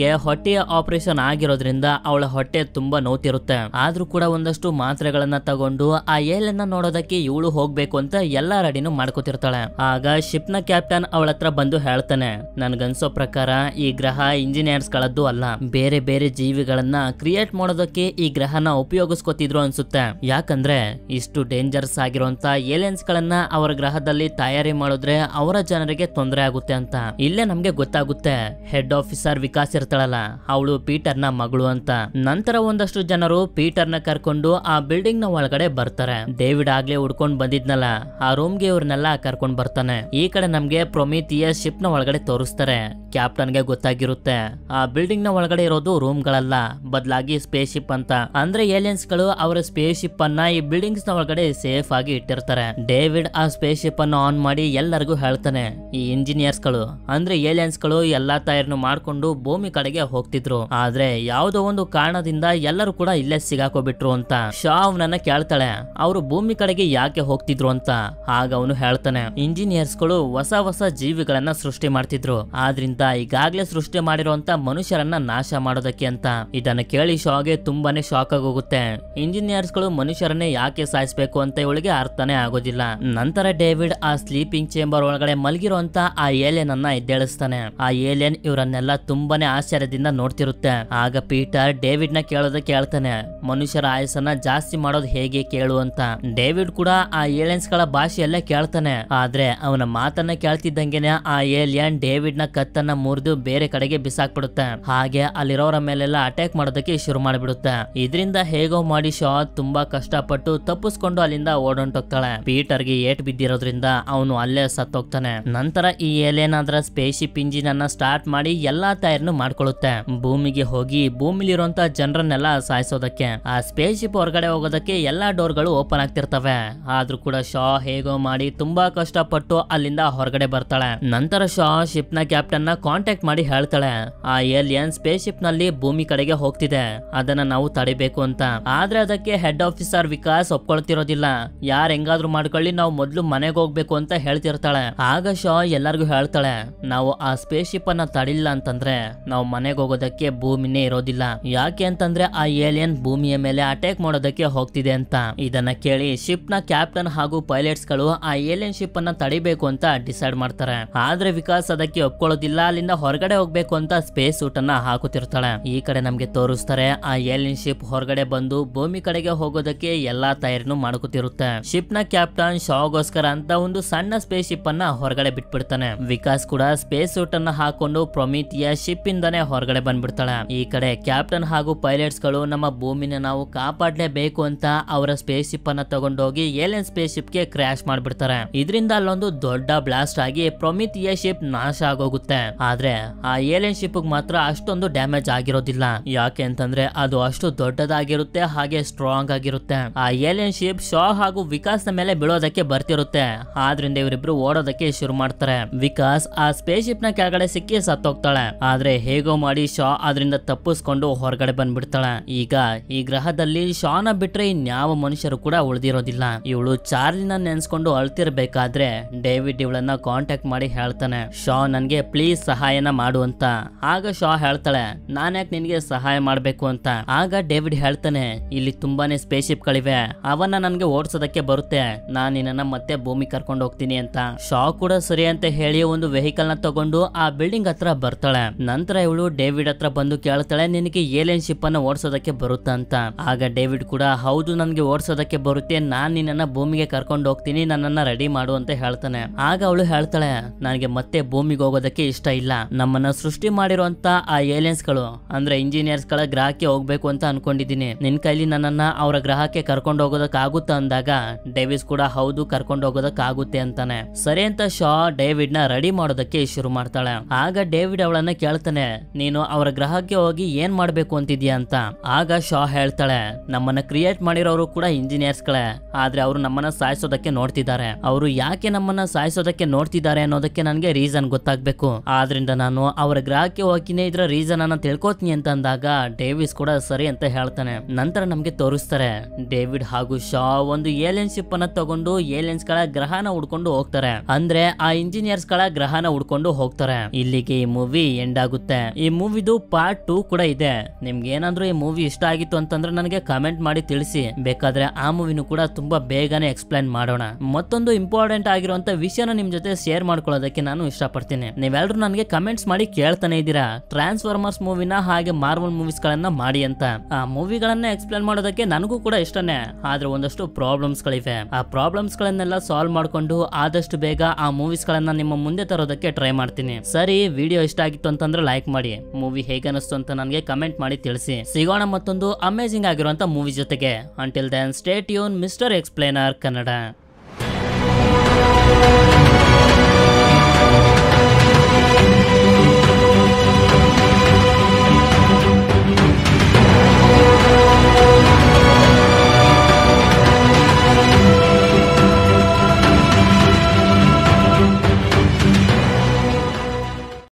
ಗೆ ಹೊಟ್ಟೆಯ ಆಪರೇಷನ್ ಆಗಿರೋದ್ರಿಂದ ಅವಳ ಹೊಟ್ಟೆ ತುಂಬಾ ನೋತಿರುತ್ತೆ ಆದ್ರೂ ಕೂಡ ಒಂದಷ್ಟು ಮಾತ್ರೆಗಳನ್ನ ತಗೊಂಡು ಆ ಏಲನ್ನ ನೋಡೋದಕ್ಕೆ ಇವಳು ಹೋಗ್ಬೇಕು ಅಂತ ಎಲ್ಲಾ ರೆಡಿನೂ ಮಾಡ್ಕೋತಿರ್ತಾಳೆ ಆಗ ಶಿಪ್ ನ ಕ್ಯಾಪ್ಟನ್ ಅವಳ ಹತ್ರ ಬಂದು ಹೇಳ್ತಾನೆ ನನ್ಗನ್ಸೋ ಪ್ರಕಾರ ಈ ಗ್ರಹ ಇಂಜಿನಿಯರ್ಸ್ ಗಳದ್ದು ಅಲ್ಲ ಬೇರೆ ಬೇರೆ ಜೀವಿಗಳನ್ನ ಕ್ರಿಯೇಟ್ ಮಾಡೋದಕ್ಕೆ ಈ ಗ್ರಹನ ಉಪಯೋಗಿಸ್ಕೊತಿದ್ರು ಅನ್ಸುತ್ತೆ ಯಾಕಂದ್ರೆ ಇಷ್ಟು ಡೇಂಜರ್ಸ್ ಆಗಿರುವಂತ ಏಲಿಯನ್ಸ್ ಗಳನ್ನ ಅವರ ಗ್ರಹದಲ್ಲಿ ತಯಾರಿ ಮಾಡಿದ್ರೆ ಅವರ ಜನರಿಗೆ ತೊಂದರೆ ಆಗುತ್ತೆ ಅಂತ ಇಲ್ಲೇ ನಮ್ಗೆ ಗೊತ್ತಾಗುತ್ತೆ ಹೆಡ್ ಆಫೀಸರ್ ವಿಕಾಸ್ ಇರ್ತಾಳಲ್ಲ ಅವಳು ಪೀಟರ್ನ ಮಗಳು ಅಂತ ನಂತರ ಒಂದಷ್ಟು ಜನರು ಪೀಟರ್ನ ಕರ್ಕೊಂಡು ಆ ಬಿಲ್ಡಿಂಗ್ ನ ಒಳಗಡೆ ಬರ್ತಾರೆ ಡೇವಿಡ್ ಆಗ್ಲೇ ಹುಡ್ಕೊಂಡ್ ಬಂದಿದ್ನಲ್ಲ ಆ ರೂಮ್ ಗೆ ಇವ್ರನ್ನೆಲ್ಲ ಕರ್ಕೊಂಡ್ ಬರ್ತಾನೆ ಈ ಕಡೆ ನಮ್ಗೆ ಪ್ರೊಮಿತಿಯ ಶಿಪ್ ನ ಒಳಗಡೆ ತೋರಿಸ್ತಾರೆ ಕ್ಯಾಪ್ಟನ್ ಗೆ ಗೊತ್ತಾಗಿರುತ್ತೆ ಆ ಬಿಲ್ಡಿಂಗ್ ನ ಒಳಗಡೆ ಇರೋದು ರೂಮ್ ಗಳಲ್ಲ ಬದಲಾಗಿ ಸ್ಪೇಸ್ ಶಿಪ್ ಅಂತ ಅಂದ್ರೆ ಏಲಿಯನ್ಸ್ ಗಳು ಅವರ ಸ್ಪೇಸ್ ಶಿಪ್ ಅನ್ನ ಈ ಬಿಲ್ಡಿಂಗ್ಸ್ ನ ಒಳಗಡೆ ಸೇಫ್ ಆಗಿ ಇಟ್ಟಿರ್ತಾರೆ ಡೇವಿಡ್ ಆ ಸ್ಪೇಸ್ ಶಿಪ್ ಅನ್ನು ಆನ್ ಮಾಡಿ ಎಲ್ಲರಿಗೂ ಹೇಳ್ತಾನೆ ಈ ಇಂಜಿನಿಯರ್ಸ್ ಗಳು ಅಂದ್ರೆ ಏಲಿಯನ್ಸ್ ಗಳು ಎಲ್ಲಾ ತಯಾರನ್ನು ಮಾಡ್ಕೊಂಡು ಭೂಮಿ ಕಡೆಗೆ ಹೋಗ್ತಿದ್ರು ಆದ್ರೆ ಯಾವುದೋ ಒಂದು ಕಾರಣದಿಂದ ಎಲ್ಲರೂ ಕೂಡ ಇಲ್ಲೇ ಸಿಗಾಕೋಬಿಟ್ರು ಅಂತ ಶಾ ಅವ್ನನ್ನ ಕೇಳ್ತಾಳೆ ಅವರು ಭೂಮಿ ಕಡೆಗೆ ಯಾಕೆ ಹೋಗ್ತಿದ್ರು ಅಂತ ಆಗ ಅವನು ಹೇಳ್ತಾನೆ ಇಂಜಿನಿಯರ್ಸ್ ಗಳು ಹೊಸ ಹೊಸ ಜೀವಿಗಳನ್ನ ಸೃಷ್ಟಿ ಮಾಡ್ತಿದ್ರು ಆದ್ರಿಂದ ಈಗಾಗ್ಲೇ ಸೃಷ್ಟಿ ಮಾಡಿರುವಂತ ಮನುಷ್ಯರನ್ನ ನಾಶ ಮಾಡೋದಕ್ಕೆ ಅಂತ ಇದನ್ನ ಕೇಳಿ ಶಾಗೆ ತುಂಬಾನೇ ಶಾಕ್ ಆಗೋಗುತ್ತೆ ಇಂಜಿನಿಯರ್ಸ್ ಗಳು ಮನುಷ್ಯರನ್ನೇ ಯಾಕೆ ಸಾಯಿಸಬೇಕು ಅಂತ ಇವಳಿಗೆ ಅರ್ಥನೇ ಆಗೋದಿಲ್ಲ ನಂತರ ಡೇವಿಡ್ ಆ ಸ್ಲೀಪಿಂಗ್ ಚೇಂಬರ್ ಒಳಗಡೆ ಮಲಗಿರುವಂತ ಆ ಏಲಿಯನ್ ಅನ್ನ ಎದ್ದೇಳಿಸ್ತಾನೆ ಆ ಏಲಿಯನ್ ಇವರನ್ನೆಲ್ಲ ತುಂಬಾನೇ ಆಶ್ಚರ್ಯದಿಂದ ನೋಡ್ತಿರುತ್ತೆ ಆಗ ಪೀಟರ್ ಡೇವಿಡ್ ನ ಕೇಳೋದಕ್ಕೆ ಕೇಳ್ತಾನೆ ಮನುಷ್ಯರ ಆಯಸ್ಸನ್ನ ಜಾಸ್ತಿ ಮಾಡೋದು ಹೇಗೆ ಕೇಳು ಅಂತ ಡೇವಿಡ್ ಕೂಡ ಆ ಏಲಿಯನ್ಸ್ ಗಳ ಭಾಷೆಯಲ್ಲೇ ಕೇಳ್ತಾನೆ ಆದ್ರೆ ಅವನ ಮಾತನ್ನ ಕೇಳ್ತಿದ್ದಂಗೆನೆ ಆ ಏಲಿಯನ್ ಡೇವಿಡ್ ನ ಕತ್ತನ್ನ ಮುರಿದು ಬೇರೆ ಕಡೆಗೆ ಬಿಡುತ್ತೆ ಹಾಗೆ ಅಲ್ಲಿರೋರ ಮೇಲೆಲ್ಲ ಅಟ್ಯಾಕ್ ಮಾಡೋದಕ್ಕೆ ಶುರು ಮಾಡಿಬಿಡುತ್ತೆ ಇದರಿಂದ ಹೇಗೋ ಮಾಡಿ ಶಾ ತುಂಬಾ ಕಷ್ಟಪಟ್ಟು ತಪ್ಪಿಸ್ಕೊಂಡು ಅಲ್ಲಿಂದ ಓಡೊಂಟೋಗ್ತಾಳೆ ಪೀಟರ್ ಗೆ ಏಟ್ ಬಿದ್ದಿರೋದ್ರಿಂದ ಅವನು ಅಲ್ಲೇ ಸತ್ತೋಗ್ತಾನೆ ನಂತರ ಈ ಏಲಿಯನ್ ಅದರ ಸ್ಪೇಸ್ ಇಂಜಿನ್ ಅನ್ನ ಸ್ಟಾರ್ಟ್ ಮಾಡಿ ಎಲ್ಲಾ ತಯಾರನ್ನು ಮಾಡ್ಕೊಳ್ಳುತ್ತೆ ಭೂಮಿಗೆ ಹೋಗಿ ಭೂಮಿಲಿರುವಂತ ಜನರನ್ನೆಲ್ಲ ಸಾಯಿಸೋದಕ್ಕೆ ಆ ಸ್ಪೇಸ್ ಶಿಪ್ ಹೊರಗಡೆ ಹೋಗೋದಕ್ಕೆ ಎಲ್ಲಾ ಡೋರ್ ಗಳು ಓಪನ್ ಆಗ್ತಿರ್ತವೆ ಆದ್ರೂ ಕೂಡ ಶಾ ಹೇಗೋ ಮಾಡಿ ತುಂಬಾ ಕಷ್ಟಪಟ್ಟು ಅಲ್ಲಿಂದ ಹೊರಗಡೆ ಬರ್ತಾಳೆ ನಂತರ ಶಾ ಶಿಪ್ ನ ಕ್ಯಾಪ್ಟನ್ ನ ಕಾಂಟ್ಯಾಕ್ಟ್ ಮಾಡಿ ಹೇಳ್ತಾಳೆ ಆ ಏಲಿಯನ್ ಸ್ಪೇಸ್ ಶಿಪ್ ನಲ್ಲಿ ಭೂಮಿ ಕಡೆಗೆ ಹೋಗ್ತಿದೆ ಅದನ್ನ ನಾವು ತಡಿಬೇಕು ಅಂತ ಆದ್ರೆ ಅದಕ್ಕೆ ಹೆಡ್ ಆಫೀಸರ್ ವಿಕಾಸ್ ಒಪ್ಕೊಳ್ತಿರೋದಿಲ್ಲ ಯಾರ್ ಹೆಂಗಾದ್ರೂ ಮಾಡ್ಕೊಳ್ಳಿ ನಾವು ಮೊದ್ಲು ಮನೆಗೆ ಹೋಗ್ಬೇಕು ಅಂತ ಹೇಳ್ತಿರ್ತಾಳೆ ಆಗ ಶಾ ಎಲ್ಲಾರ್ಗು ಹೇಳ್ತಾಳೆ ನಾವು ಆ ಸ್ಪೇಸ್ ಶಿಪ್ ಅನ್ನ ತಡಿಲ್ಲ ಅಂತಂದ್ರೆ ನಾವು ಮನೆಗೆ ಹೋಗೋದಕ್ಕೆ ಭೂಮಿನೇ ಇರೋದಿಲ್ಲ ಯಾಕೆ ಅಂತಂದ್ರೆ ಆ ಏಲಿಯನ್ ಭೂಮಿಯ ಮೇಲೆ ಅಟ್ಯಾಕ್ ಮಾಡೋದಕ್ಕೆ ಹೋಗ್ತಿದೆ ಅಂತ ಇದನ್ನ ಕೇಳಿ ಶಿಪ್ ನ ಕ್ಯಾಪ್ಟನ್ ಹಾಗೂ ಪೈಲಟ್ಸ್ ಗಳು ಆ ಏಲಿಯನ್ ಶಿಪ್ ಅನ್ನ ತಡಿಬೇಕು ಅಂತ ಡಿಸೈಡ್ ಮಾಡ್ತಾರೆ ಆದ್ರೆ ವಿಕಾಸ್ ಅದಕ್ಕೆ ಒಪ್ಕೊಳ್ಳೋದಿಲ್ಲ ಅಲ್ಲಿಂದ ಹೊರಗಡೆ ಹೋಗ್ಬೇಕು ಅಂತ ಸ್ಪೇಸ್ ಸೂಟ್ ಅನ್ನ ಹಾಕುತ್ತಿರ್ತಾಳೆ ಈ ಕಡೆ ನಮ್ಗೆ ತೋರಿಸ್ತಾರೆ ಆ ಏಲಿಯನ್ ಶಿಪ್ ಹೊರಗಡೆ ಬಂದು ಭೂಮಿ ಕಡೆಗೆ ಹೋಗೋದಕ್ಕೆ ಎಲ್ಲಾ ತಯಾರಿನೂ ಮಾಡ್ಕೊತಿರುತ್ತೆ ಶಿಪ್ ನ ಕ್ಯಾಪ್ಟನ್ ಶಾಗೋಸ್ಕರ ಅಂತ ಒಂದು ಸಣ್ಣ ಸ್ಪೇಸ್ ಶಿಪ್ ಅನ್ನ ಹೊರಗಡೆ ಬಿಟ್ಬಿಡ್ತಾನೆ ವಿಕಾಸ್ ಕೂಡ ಸ್ಪೇಸ್ ಸೂಟ್ ಅನ್ನ ಹಾಕೊಂಡು ಪ್ರೊಮಿತಿಯ ಶಿಪ್ ಇಂದಾನೆ ಹೊರಗಡೆ ಹೊರಗಡೆ ಬಂದ್ಬಿಡ್ತಾಳೆ ಈ ಕಡೆ ಕ್ಯಾಪ್ಟನ್ ಹಾಗೂ ಪೈಲಟ್ಸ್ ಗಳು ನಮ್ಮ ಭೂಮಿನ ನಾವು ಕಾಪಾಡಲೇಬೇಕು ಅಂತ ಅವರ ಸ್ಪೇಸ್ ಶಿಪ್ ಅನ್ನ ತಗೊಂಡೋಗಿ ಏಲಿಯನ್ ಸ್ಪೇಸ್ ಶಿಪ್ ಗೆ ಕ್ರಾಶ್ ಮಾಡ್ಬಿಡ್ತಾರೆ ಇದರಿಂದ ಅಲ್ಲೊಂದು ದೊಡ್ಡ ಬ್ಲಾಸ್ಟ್ ಆಗಿ ಪ್ರೊಮಿತಿಯ ಶಿಪ್ ನಾಶ ಆಗೋಗುತ್ತೆ ಆದ್ರೆ ಆ ಏಲಿಯನ್ ಶಿಪ್ ಮಾತ್ರ ಅಷ್ಟೊಂದು ಡ್ಯಾಮೇಜ್ ಆಗಿರೋದಿಲ್ಲ ಯಾಕೆ ಅಂತಂದ್ರೆ ಅದು ಅಷ್ಟು ದೊಡ್ಡದಾಗಿರುತ್ತೆ ಹಾಗೆ ಸ್ಟ್ರಾಂಗ್ ಆಗಿರುತ್ತೆ ಆ ಏಲಿಯನ್ ಶಿಪ್ ಶಾ ಹಾಗೂ ವಿಕಾಸ್ ನ ಮೇಲೆ ಬೀಳೋದಕ್ಕೆ ಬರ್ತಿರುತ್ತೆ ಆದ್ರಿಂದ ಇವರಿಬ್ರು ಓಡೋದಕ್ಕೆ ಶುರು ಮಾಡ್ತಾರೆ ವಿಕಾಸ್ ಆ ಸ್ಪೇಸ್ ಶಿಪ್ ನ ಕೆಳಗಡೆ ಸಿಕ್ಕಿ ಸತ್ತೋಗ್ತಾಳೆ ಆದ್ರೆ ಹೇಗೋ ಮಾಡಿ ಮಾಡಿ ಶಾ ಅದರಿಂದ ತಪ್ಪಿಸ್ಕೊಂಡು ಹೊರಗಡೆ ಬಂದ್ಬಿಡ್ತಾಳೆ ಈಗ ಈ ಗ್ರಹದಲ್ಲಿ ಶಾನ ಬಿಟ್ರೆ ಇನ್ಯಾವ ಮನುಷ್ಯರು ಕೂಡ ಉಳಿದಿರೋದಿಲ್ಲ ಇವಳು ಚಾರ್ಲಿನ ನೆನೆಸ್ಕೊಂಡು ಅಳ್ತಿರ್ಬೇಕಾದ್ರೆ ಡೇವಿಡ್ ಇವಳನ್ನ ಕಾಂಟ್ಯಾಕ್ಟ್ ಮಾಡಿ ಹೇಳ್ತಾನೆ ಶಾ ನನ್ಗೆ ಪ್ಲೀಸ್ ಸಹಾಯನ ಮಾಡು ಅಂತ ಆಗ ಶಾ ಹೇಳ್ತಾಳೆ ಯಾಕೆ ನಿನ್ಗೆ ಸಹಾಯ ಮಾಡ್ಬೇಕು ಅಂತ ಆಗ ಡೇವಿಡ್ ಹೇಳ್ತಾನೆ ಇಲ್ಲಿ ತುಂಬಾನೇ ಸ್ಪೇಸ್ ಶಿಪ್ ಗಳಿವೆ ಅವನ್ನ ನನ್ಗೆ ಓಡಿಸೋದಕ್ಕೆ ಬರುತ್ತೆ ನಾನು ನಿನ್ನನ್ನ ಮತ್ತೆ ಭೂಮಿ ಕರ್ಕೊಂಡು ಹೋಗ್ತೀನಿ ಅಂತ ಶಾ ಕೂಡ ಸರಿ ಅಂತ ಹೇಳಿ ಒಂದು ವೆಹಿಕಲ್ ನ ತಗೊಂಡು ಆ ಬಿಲ್ಡಿಂಗ್ ಹತ್ರ ಬರ್ತಾಳೆ ನಂತರ ಇವಳು ಡೇವಿಡ್ ಹತ್ರ ಬಂದು ಕೇಳ್ತಾಳೆ ನಿನಗೆ ಏಲಿಯನ್ ಶಿಪ್ ಅನ್ನ ಓಡಿಸೋದಕ್ಕೆ ಬರುತ್ತ ಅಂತ ಆಗ ಡೇವಿಡ್ ಕೂಡ ಹೌದು ನನಗೆ ಓಡಿಸೋದಕ್ಕೆ ಬರುತ್ತೆ ನಾನ್ ನಿನ್ನನ್ನ ಭೂಮಿಗೆ ಕರ್ಕೊಂಡು ಹೋಗ್ತೀನಿ ನನ್ನನ್ನ ರೆಡಿ ಮಾಡು ಅಂತ ಹೇಳ್ತಾನೆ ಆಗ ಅವಳು ಹೇಳ್ತಾಳೆ ನನಗೆ ಮತ್ತೆ ಭೂಮಿಗೆ ಹೋಗೋದಕ್ಕೆ ಇಷ್ಟ ಇಲ್ಲ ನಮ್ಮನ್ನ ಸೃಷ್ಟಿ ಮಾಡಿರುವಂತ ಆ ಏಲಿಯನ್ಸ್ ಗಳು ಅಂದ್ರೆ ಇಂಜಿನಿಯರ್ಸ್ ಗಳ ಗ್ರಹಕ್ಕೆ ಹೋಗ್ಬೇಕು ಅಂತ ಅನ್ಕೊಂಡಿದ್ದೀನಿ ನಿನ್ ಕೈಲಿ ನನ್ನನ್ನ ಅವರ ಗ್ರಹಕ್ಕೆ ಕರ್ಕೊಂಡು ಹೋಗೋದಕ್ಕೆ ಅಂದಾಗ ಡೇವಿಸ್ ಕೂಡ ಹೌದು ಕರ್ಕೊಂಡು ಹೋಗೋದಕ್ಕಾಗುತ್ತೆ ಆಗುತ್ತೆ ಅಂತಾನೆ ಸರಿ ಅಂತ ಶಾ ಡೇವಿಡ್ ನ ರೆಡಿ ಮಾಡೋದಕ್ಕೆ ಶುರು ಮಾಡ್ತಾಳೆ ಆಗ ಡೇವಿಡ್ ಅವಳನ್ನ ಕೇಳ್ತಾನೆ ನೀನ್ ನೀನು ಅವರ ಗ್ರಹಕ್ಕೆ ಹೋಗಿ ಏನ್ ಮಾಡ್ಬೇಕು ಅಂತಿದ್ಯಾ ಅಂತ ಆಗ ಶಾ ಹೇಳ್ತಾಳೆ ನಮ್ಮನ್ನ ಕ್ರಿಯೇಟ್ ಮಾಡಿರೋರು ಕೂಡ ಇಂಜಿನಿಯರ್ಸ್ ಗಳೇ ಆದ್ರೆ ಅವರು ನಮ್ಮನ್ನ ಸಾಯಿಸೋದಕ್ಕೆ ನೋಡ್ತಿದ್ದಾರೆ ಅವರು ಯಾಕೆ ನಮ್ಮನ್ನ ಸಾಯಿಸೋದಕ್ಕೆ ನೋಡ್ತಿದ್ದಾರೆ ಅನ್ನೋದಕ್ಕೆ ನನಗೆ ರೀಸನ್ ಗೊತ್ತಾಗ್ಬೇಕು ಆದ್ರಿಂದ ನಾನು ಅವರ ಗ್ರಹಕ್ಕೆ ಹೋಗಿನೇ ಇದ್ರ ರೀಸನ್ ಅನ್ನ ತಿಳ್ಕೊತೀನಿ ಅಂತ ಅಂದಾಗ ಡೇವಿಸ್ ಕೂಡ ಸರಿ ಅಂತ ಹೇಳ್ತಾನೆ ನಂತರ ನಮ್ಗೆ ತೋರಿಸ್ತಾರೆ ಡೇವಿಡ್ ಹಾಗೂ ಶಾ ಒಂದು ಏಲಿಯನ್ ಶಿಪ್ ಅನ್ನ ತಗೊಂಡು ಏಲಿಯನ್ಸ್ ಗಳ ಗ್ರಹನ ಹುಡ್ಕೊಂಡು ಹೋಗ್ತಾರೆ ಅಂದ್ರೆ ಆ ಇಂಜಿನಿಯರ್ಸ್ ಗಳ ಗ್ರಹನ ಹುಡ್ಕೊಂಡು ಹೋಗ್ತಾರೆ ಇಲ್ಲಿಗೆ ಈ ಮೂವಿ ಎಂಡ್ ಆಗುತ್ತೆ ಈ ಮೂವಿದು ಪಾರ್ಟ್ ಟೂ ಕೂಡ ಇದೆ ನಿಮ್ಗೆ ಏನಾದ್ರು ಈ ಮೂವಿ ಇಷ್ಟ ಆಗಿತ್ತು ಅಂತಂದ್ರೆ ನನಗೆ ಕಮೆಂಟ್ ಮಾಡಿ ತಿಳಿಸಿ ಬೇಕಾದ್ರೆ ಆ ಮೂವಿನೂ ಕೂಡ ತುಂಬಾ ಬೇಗನೆ ಎಕ್ಸ್ಪ್ಲೈನ್ ಮಾಡೋಣ ಮತ್ತೊಂದು ಇಂಪಾರ್ಟೆಂಟ್ ಆಗಿರುವಂತ ವಿಷಯನ ನಿಮ್ ಜೊತೆ ಶೇರ್ ಮಾಡ್ಕೊಳ್ಳೋದಕ್ಕೆ ನಾನು ಇಷ್ಟಪಡ್ತೀನಿ ನೀವೆಲ್ಲರೂ ನನಗೆ ಕಮೆಂಟ್ಸ್ ಮಾಡಿ ಕೇಳ್ತಾನೆ ಇದೀರಾ ಟ್ರಾನ್ಸ್ಫಾರ್ಮರ್ಸ್ ಮೂವಿನ ಹಾಗೆ ಮಾರ್ವಲ್ ಮೂವೀಸ್ ಗಳನ್ನ ಮಾಡಿ ಅಂತ ಆ ಮೂವಿಗಳನ್ನ ಎಕ್ಸ್ಪ್ಲೈನ್ ಮಾಡೋದಕ್ಕೆ ನನಗೂ ಕೂಡ ಇಷ್ಟನೇ ಆದ್ರೆ ಒಂದಷ್ಟು ಪ್ರಾಬ್ಲಮ್ಸ್ ಗಳಿವೆ ಆ ಪ್ರಾಬ್ಲಮ್ಸ್ ಗಳನ್ನೆಲ್ಲ ಸಾಲ್ವ್ ಮಾಡ್ಕೊಂಡು ಆದಷ್ಟು ಬೇಗ ಆ ಮೂವೀಸ್ ಗಳನ್ನ ನಿಮ್ಮ ಮುಂದೆ ತರೋದಕ್ಕೆ ಟ್ರೈ ಮಾಡ್ತೀನಿ ಸರಿ ವಿಡಿಯೋ ಇಷ್ಟ ಆಗಿತ್ತು ಅಂತಂದ್ರೆ ಲೈಕ್ ಮಾಡಿ ಮೂವಿ ಹೇಗನ್ನಿಸ್ತು ಅಂತ ನನಗೆ ಕಮೆಂಟ್ ಮಾಡಿ ತಿಳಿಸಿ ಸಿಗೋಣ ಮತ್ತೊಂದು ಅಮೇಜಿಂಗ್ ಆಗಿರುವಂತ ಮೂವಿ ಜೊತೆಗೆ ಅಂಟಿಲ್ ದೆನ್ ಸ್ಟೇಟ್ ಯೂನ್ ಮಿಸ್ಟರ್ ಎಕ್ಸ್ಪ್ಲೇನರ್ ಕನ್ನಡ